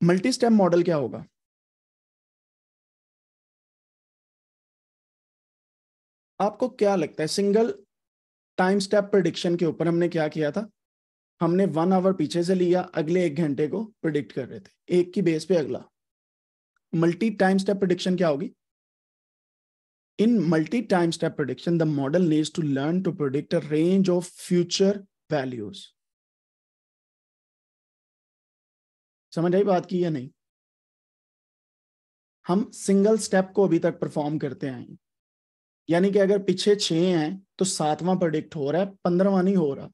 मल्टी स्टेप मॉडल क्या होगा आपको क्या लगता है सिंगल टाइम स्टेप प्रडिक्शन के ऊपर हमने क्या किया था हमने वन आवर पीछे से लिया अगले एक घंटे को प्रिडिक्ट कर रहे थे एक की बेस पे अगला मल्टी टाइम स्टेप प्रडिक्शन क्या होगी in multi time step prediction the model needs to learn to predict range of future values समझ आई बात की या नहीं हम सिंगल स्टेप को अभी तक परफॉर्म करते आए यानी कि अगर पीछे छह हैं तो सातवां प्रोडिक्ट हो रहा है पंद्रवा नहीं हो रहा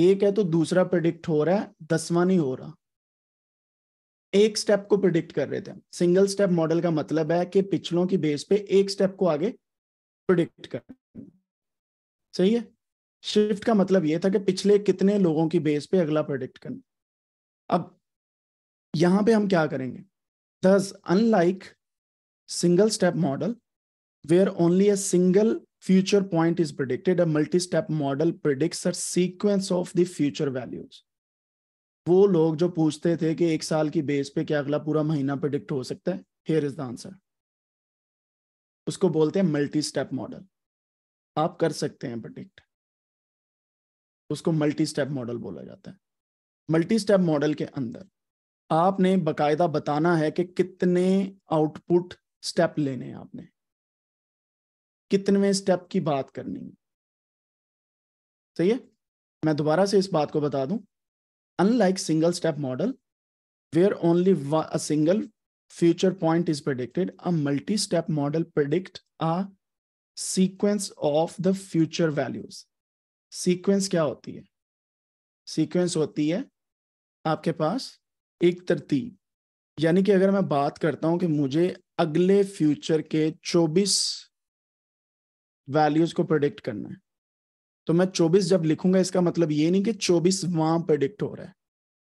एक है तो दूसरा प्रोडिक्ट हो रहा है दसवां नहीं हो रहा एक स्टेप को प्रिडिक्ट कर रहे थे सिंगल स्टेप मॉडल का मतलब है कि पिछलों की बेस पे एक स्टेप को आगे प्रिडिक्ट कर सही है शिफ्ट का मतलब यह था कि पिछले कितने लोगों की बेस पे अगला प्रिडिक्ट करना अब यहां पे हम क्या करेंगे दस unlike single step model where only a single future point is predicted. A multi-step model predicts a sequence of the future values. वो लोग जो पूछते थे कि एक साल की बेस पे क्या अगला पूरा महीना प्रिडिक्ट हो सकता है हेयर इज द आंसर उसको बोलते हैं मल्टी स्टेप मॉडल आप कर सकते हैं प्रिडिक्ट उसको मल्टी स्टेप मॉडल बोला जाता है मल्टी स्टेप मॉडल के अंदर आपने बकायदा बताना है कि कितने आउटपुट स्टेप लेने हैं आपने कितनवे स्टेप की बात करनी है सही है मैं दोबारा से इस बात को बता दूं unlike single step model where only a single future point is predicted, a multi step model predict a sequence of the future values sequence क्या होती है सीक्वेंस होती है आपके पास एक तरतीब यानी कि अगर मैं बात करता हूं कि मुझे अगले फ्यूचर के 24 वैल्यूज को प्रोडिक्ट करना है तो मैं 24 जब लिखूंगा इसका मतलब ये नहीं कि 24 वहां प्रोडिक्ट हो रहा है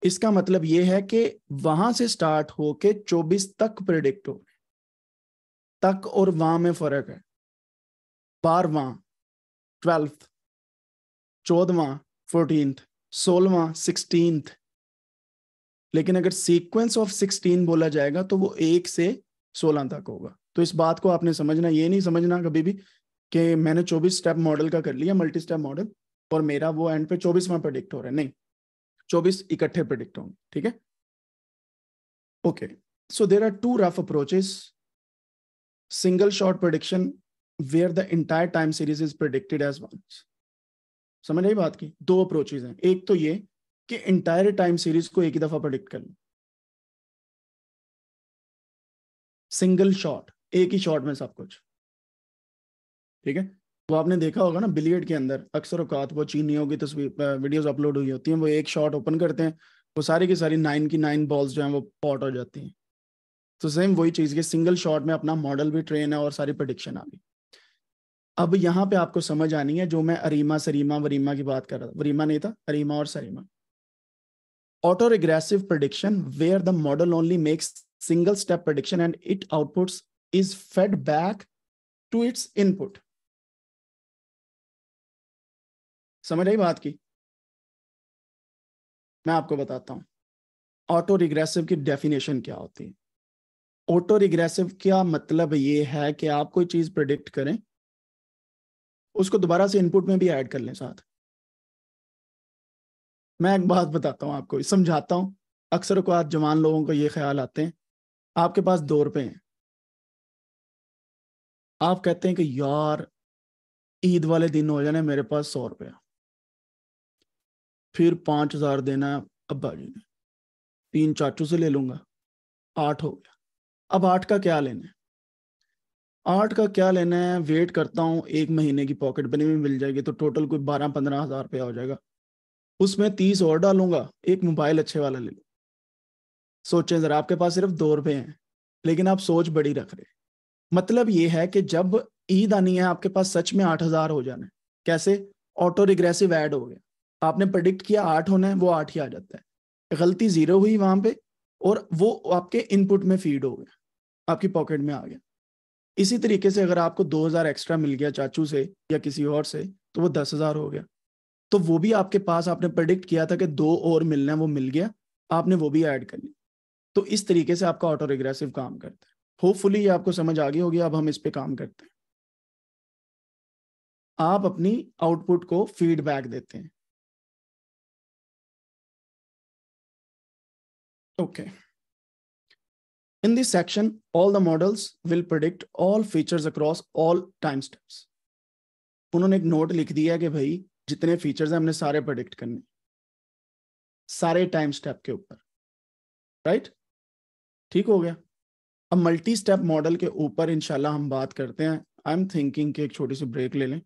इसका मतलब ये है कि वहां से स्टार्ट होके 24 तक प्रिडिक्ट हो तक और वहां में फर्क है बारवा ट्वेल्थ चौदवा फोर्टीन सोलवा सिक्सटीन लेकिन अगर सीक्वेंस ऑफ सिक्सटीन बोला जाएगा तो वो एक से सोलह तक होगा तो इस बात को आपने समझना ये नहीं समझना कभी भी कि मैंने 24 स्टेप मॉडल का कर लिया मल्टी स्टेप मॉडल और मेरा वो एंड पे चौबीस में प्रोडिक्ट हो रहा है नहीं 24 इकट्ठे प्रोडिक्ट होंगे ठीक है okay so there are two rough approaches single short prediction where the entire time series is predicted as one समझ आई बात की दो अप्रोचेज हैं एक तो ये कि इंटायर टाइम सीरीज को एक ही दफा प्रोडिक्ट कर लो सिंगल शॉट एक ही शॉट में सब कुछ ठीक है तो आपने देखा होगा ना बिलियड के अंदर अक्सर अवकात वो चीनियों की तस्वीर वीडियोज अपलोड हुई होती हैं वो एक शॉट ओपन करते हैं वो सारी की सारी नाइन की नाइन बॉल्स जो हैं वो पॉट हो जाती हैं तो सेम वही चीज़ के सिंगल शॉट में अपना मॉडल भी ट्रेन है और सारी प्रडिक्शन आ गई अब यहाँ पे आपको समझ आनी है जो मैं अरीमा सरीमा वरीमा की बात कर रहा था वरीमा नहीं था अरीमा और SARIMA auto regressive prediction where the model only makes single step prediction and it output is fed back to its input समझ आई बात की मैं आपको बताता हूं ऑटो रिग्रेसिव की डेफिनेशन क्या होती है ऑटो रिग्रेसिव का मतलब ये है कि आप कोई चीज प्रडिक्ट करें उसको दोबारा से इनपुट में भी ऐड कर लें साथ मैं एक बात बताता हूँ आपको समझाता हूं अक्सर को आज जवान लोगों को ये ख्याल आते हैं आपके पास दो रुपए हैं आप कहते हैं कि यार ईद वाले दिन हो जाने मेरे पास सौ रुपया फिर पांच हजार देना है अब्बा जी ने तीन चाचू से ले लूंगा आठ हो गया अब आठ का क्या लेना है आठ का क्या लेना है वेट करता हूँ एक महीने की पॉकेट बनी हुई मिल जाएगी तो टोटल कोई बारह पंद्रह हजार रुपया हो जाएगा उसमें तीस और डालूंगा एक मोबाइल अच्छे वाला ले लू सोचें जरा आपके पास सिर्फ दो रुपए हैं लेकिन आप सोच बड़ी रख रहे मतलब ये है कि जब ईद आनी है आपके पास सच में आठ हजार हो जाना है कैसे ऑटो रिग्रेसिव ऐड हो गया आपने प्रडिक्ट किया आठ होना है वो आठ ही आ जाता है गलती जीरो हुई वहां पे और वो आपके इनपुट में फीड हो गया आपकी पॉकेट में आ गया इसी तरीके से अगर आपको 2000 एक्स्ट्रा मिल गया चाचू से या किसी और से तो वो 10000 हो गया तो वो भी आपके पास आपने प्रडिक्ट किया था कि दो और मिलना है वो मिल गया आपने वो भी ऐड कर लिया तो इस तरीके से आपका ऑटो रिग्रेसिव काम करता है होपफुली ये आपको समझ आ गई होगी अब हम इस पर काम करते हैं आप अपनी आउटपुट को फीडबैक देते हैं Okay. In this section, all the models will predict all features across all time steps. उन्होंने एक नोट लिख दिया कि भाई जितने फीचर्स हैं हमने सारे प्रेडिक्ट करने सारे टाइम स्टेप के ऊपर राइट ठीक हो गया अब मल्टी स्टेप मॉडल के ऊपर इंशाल्लाह हम बात करते हैं आई एम थिंकिंग कि एक छोटी सी ब्रेक ले लें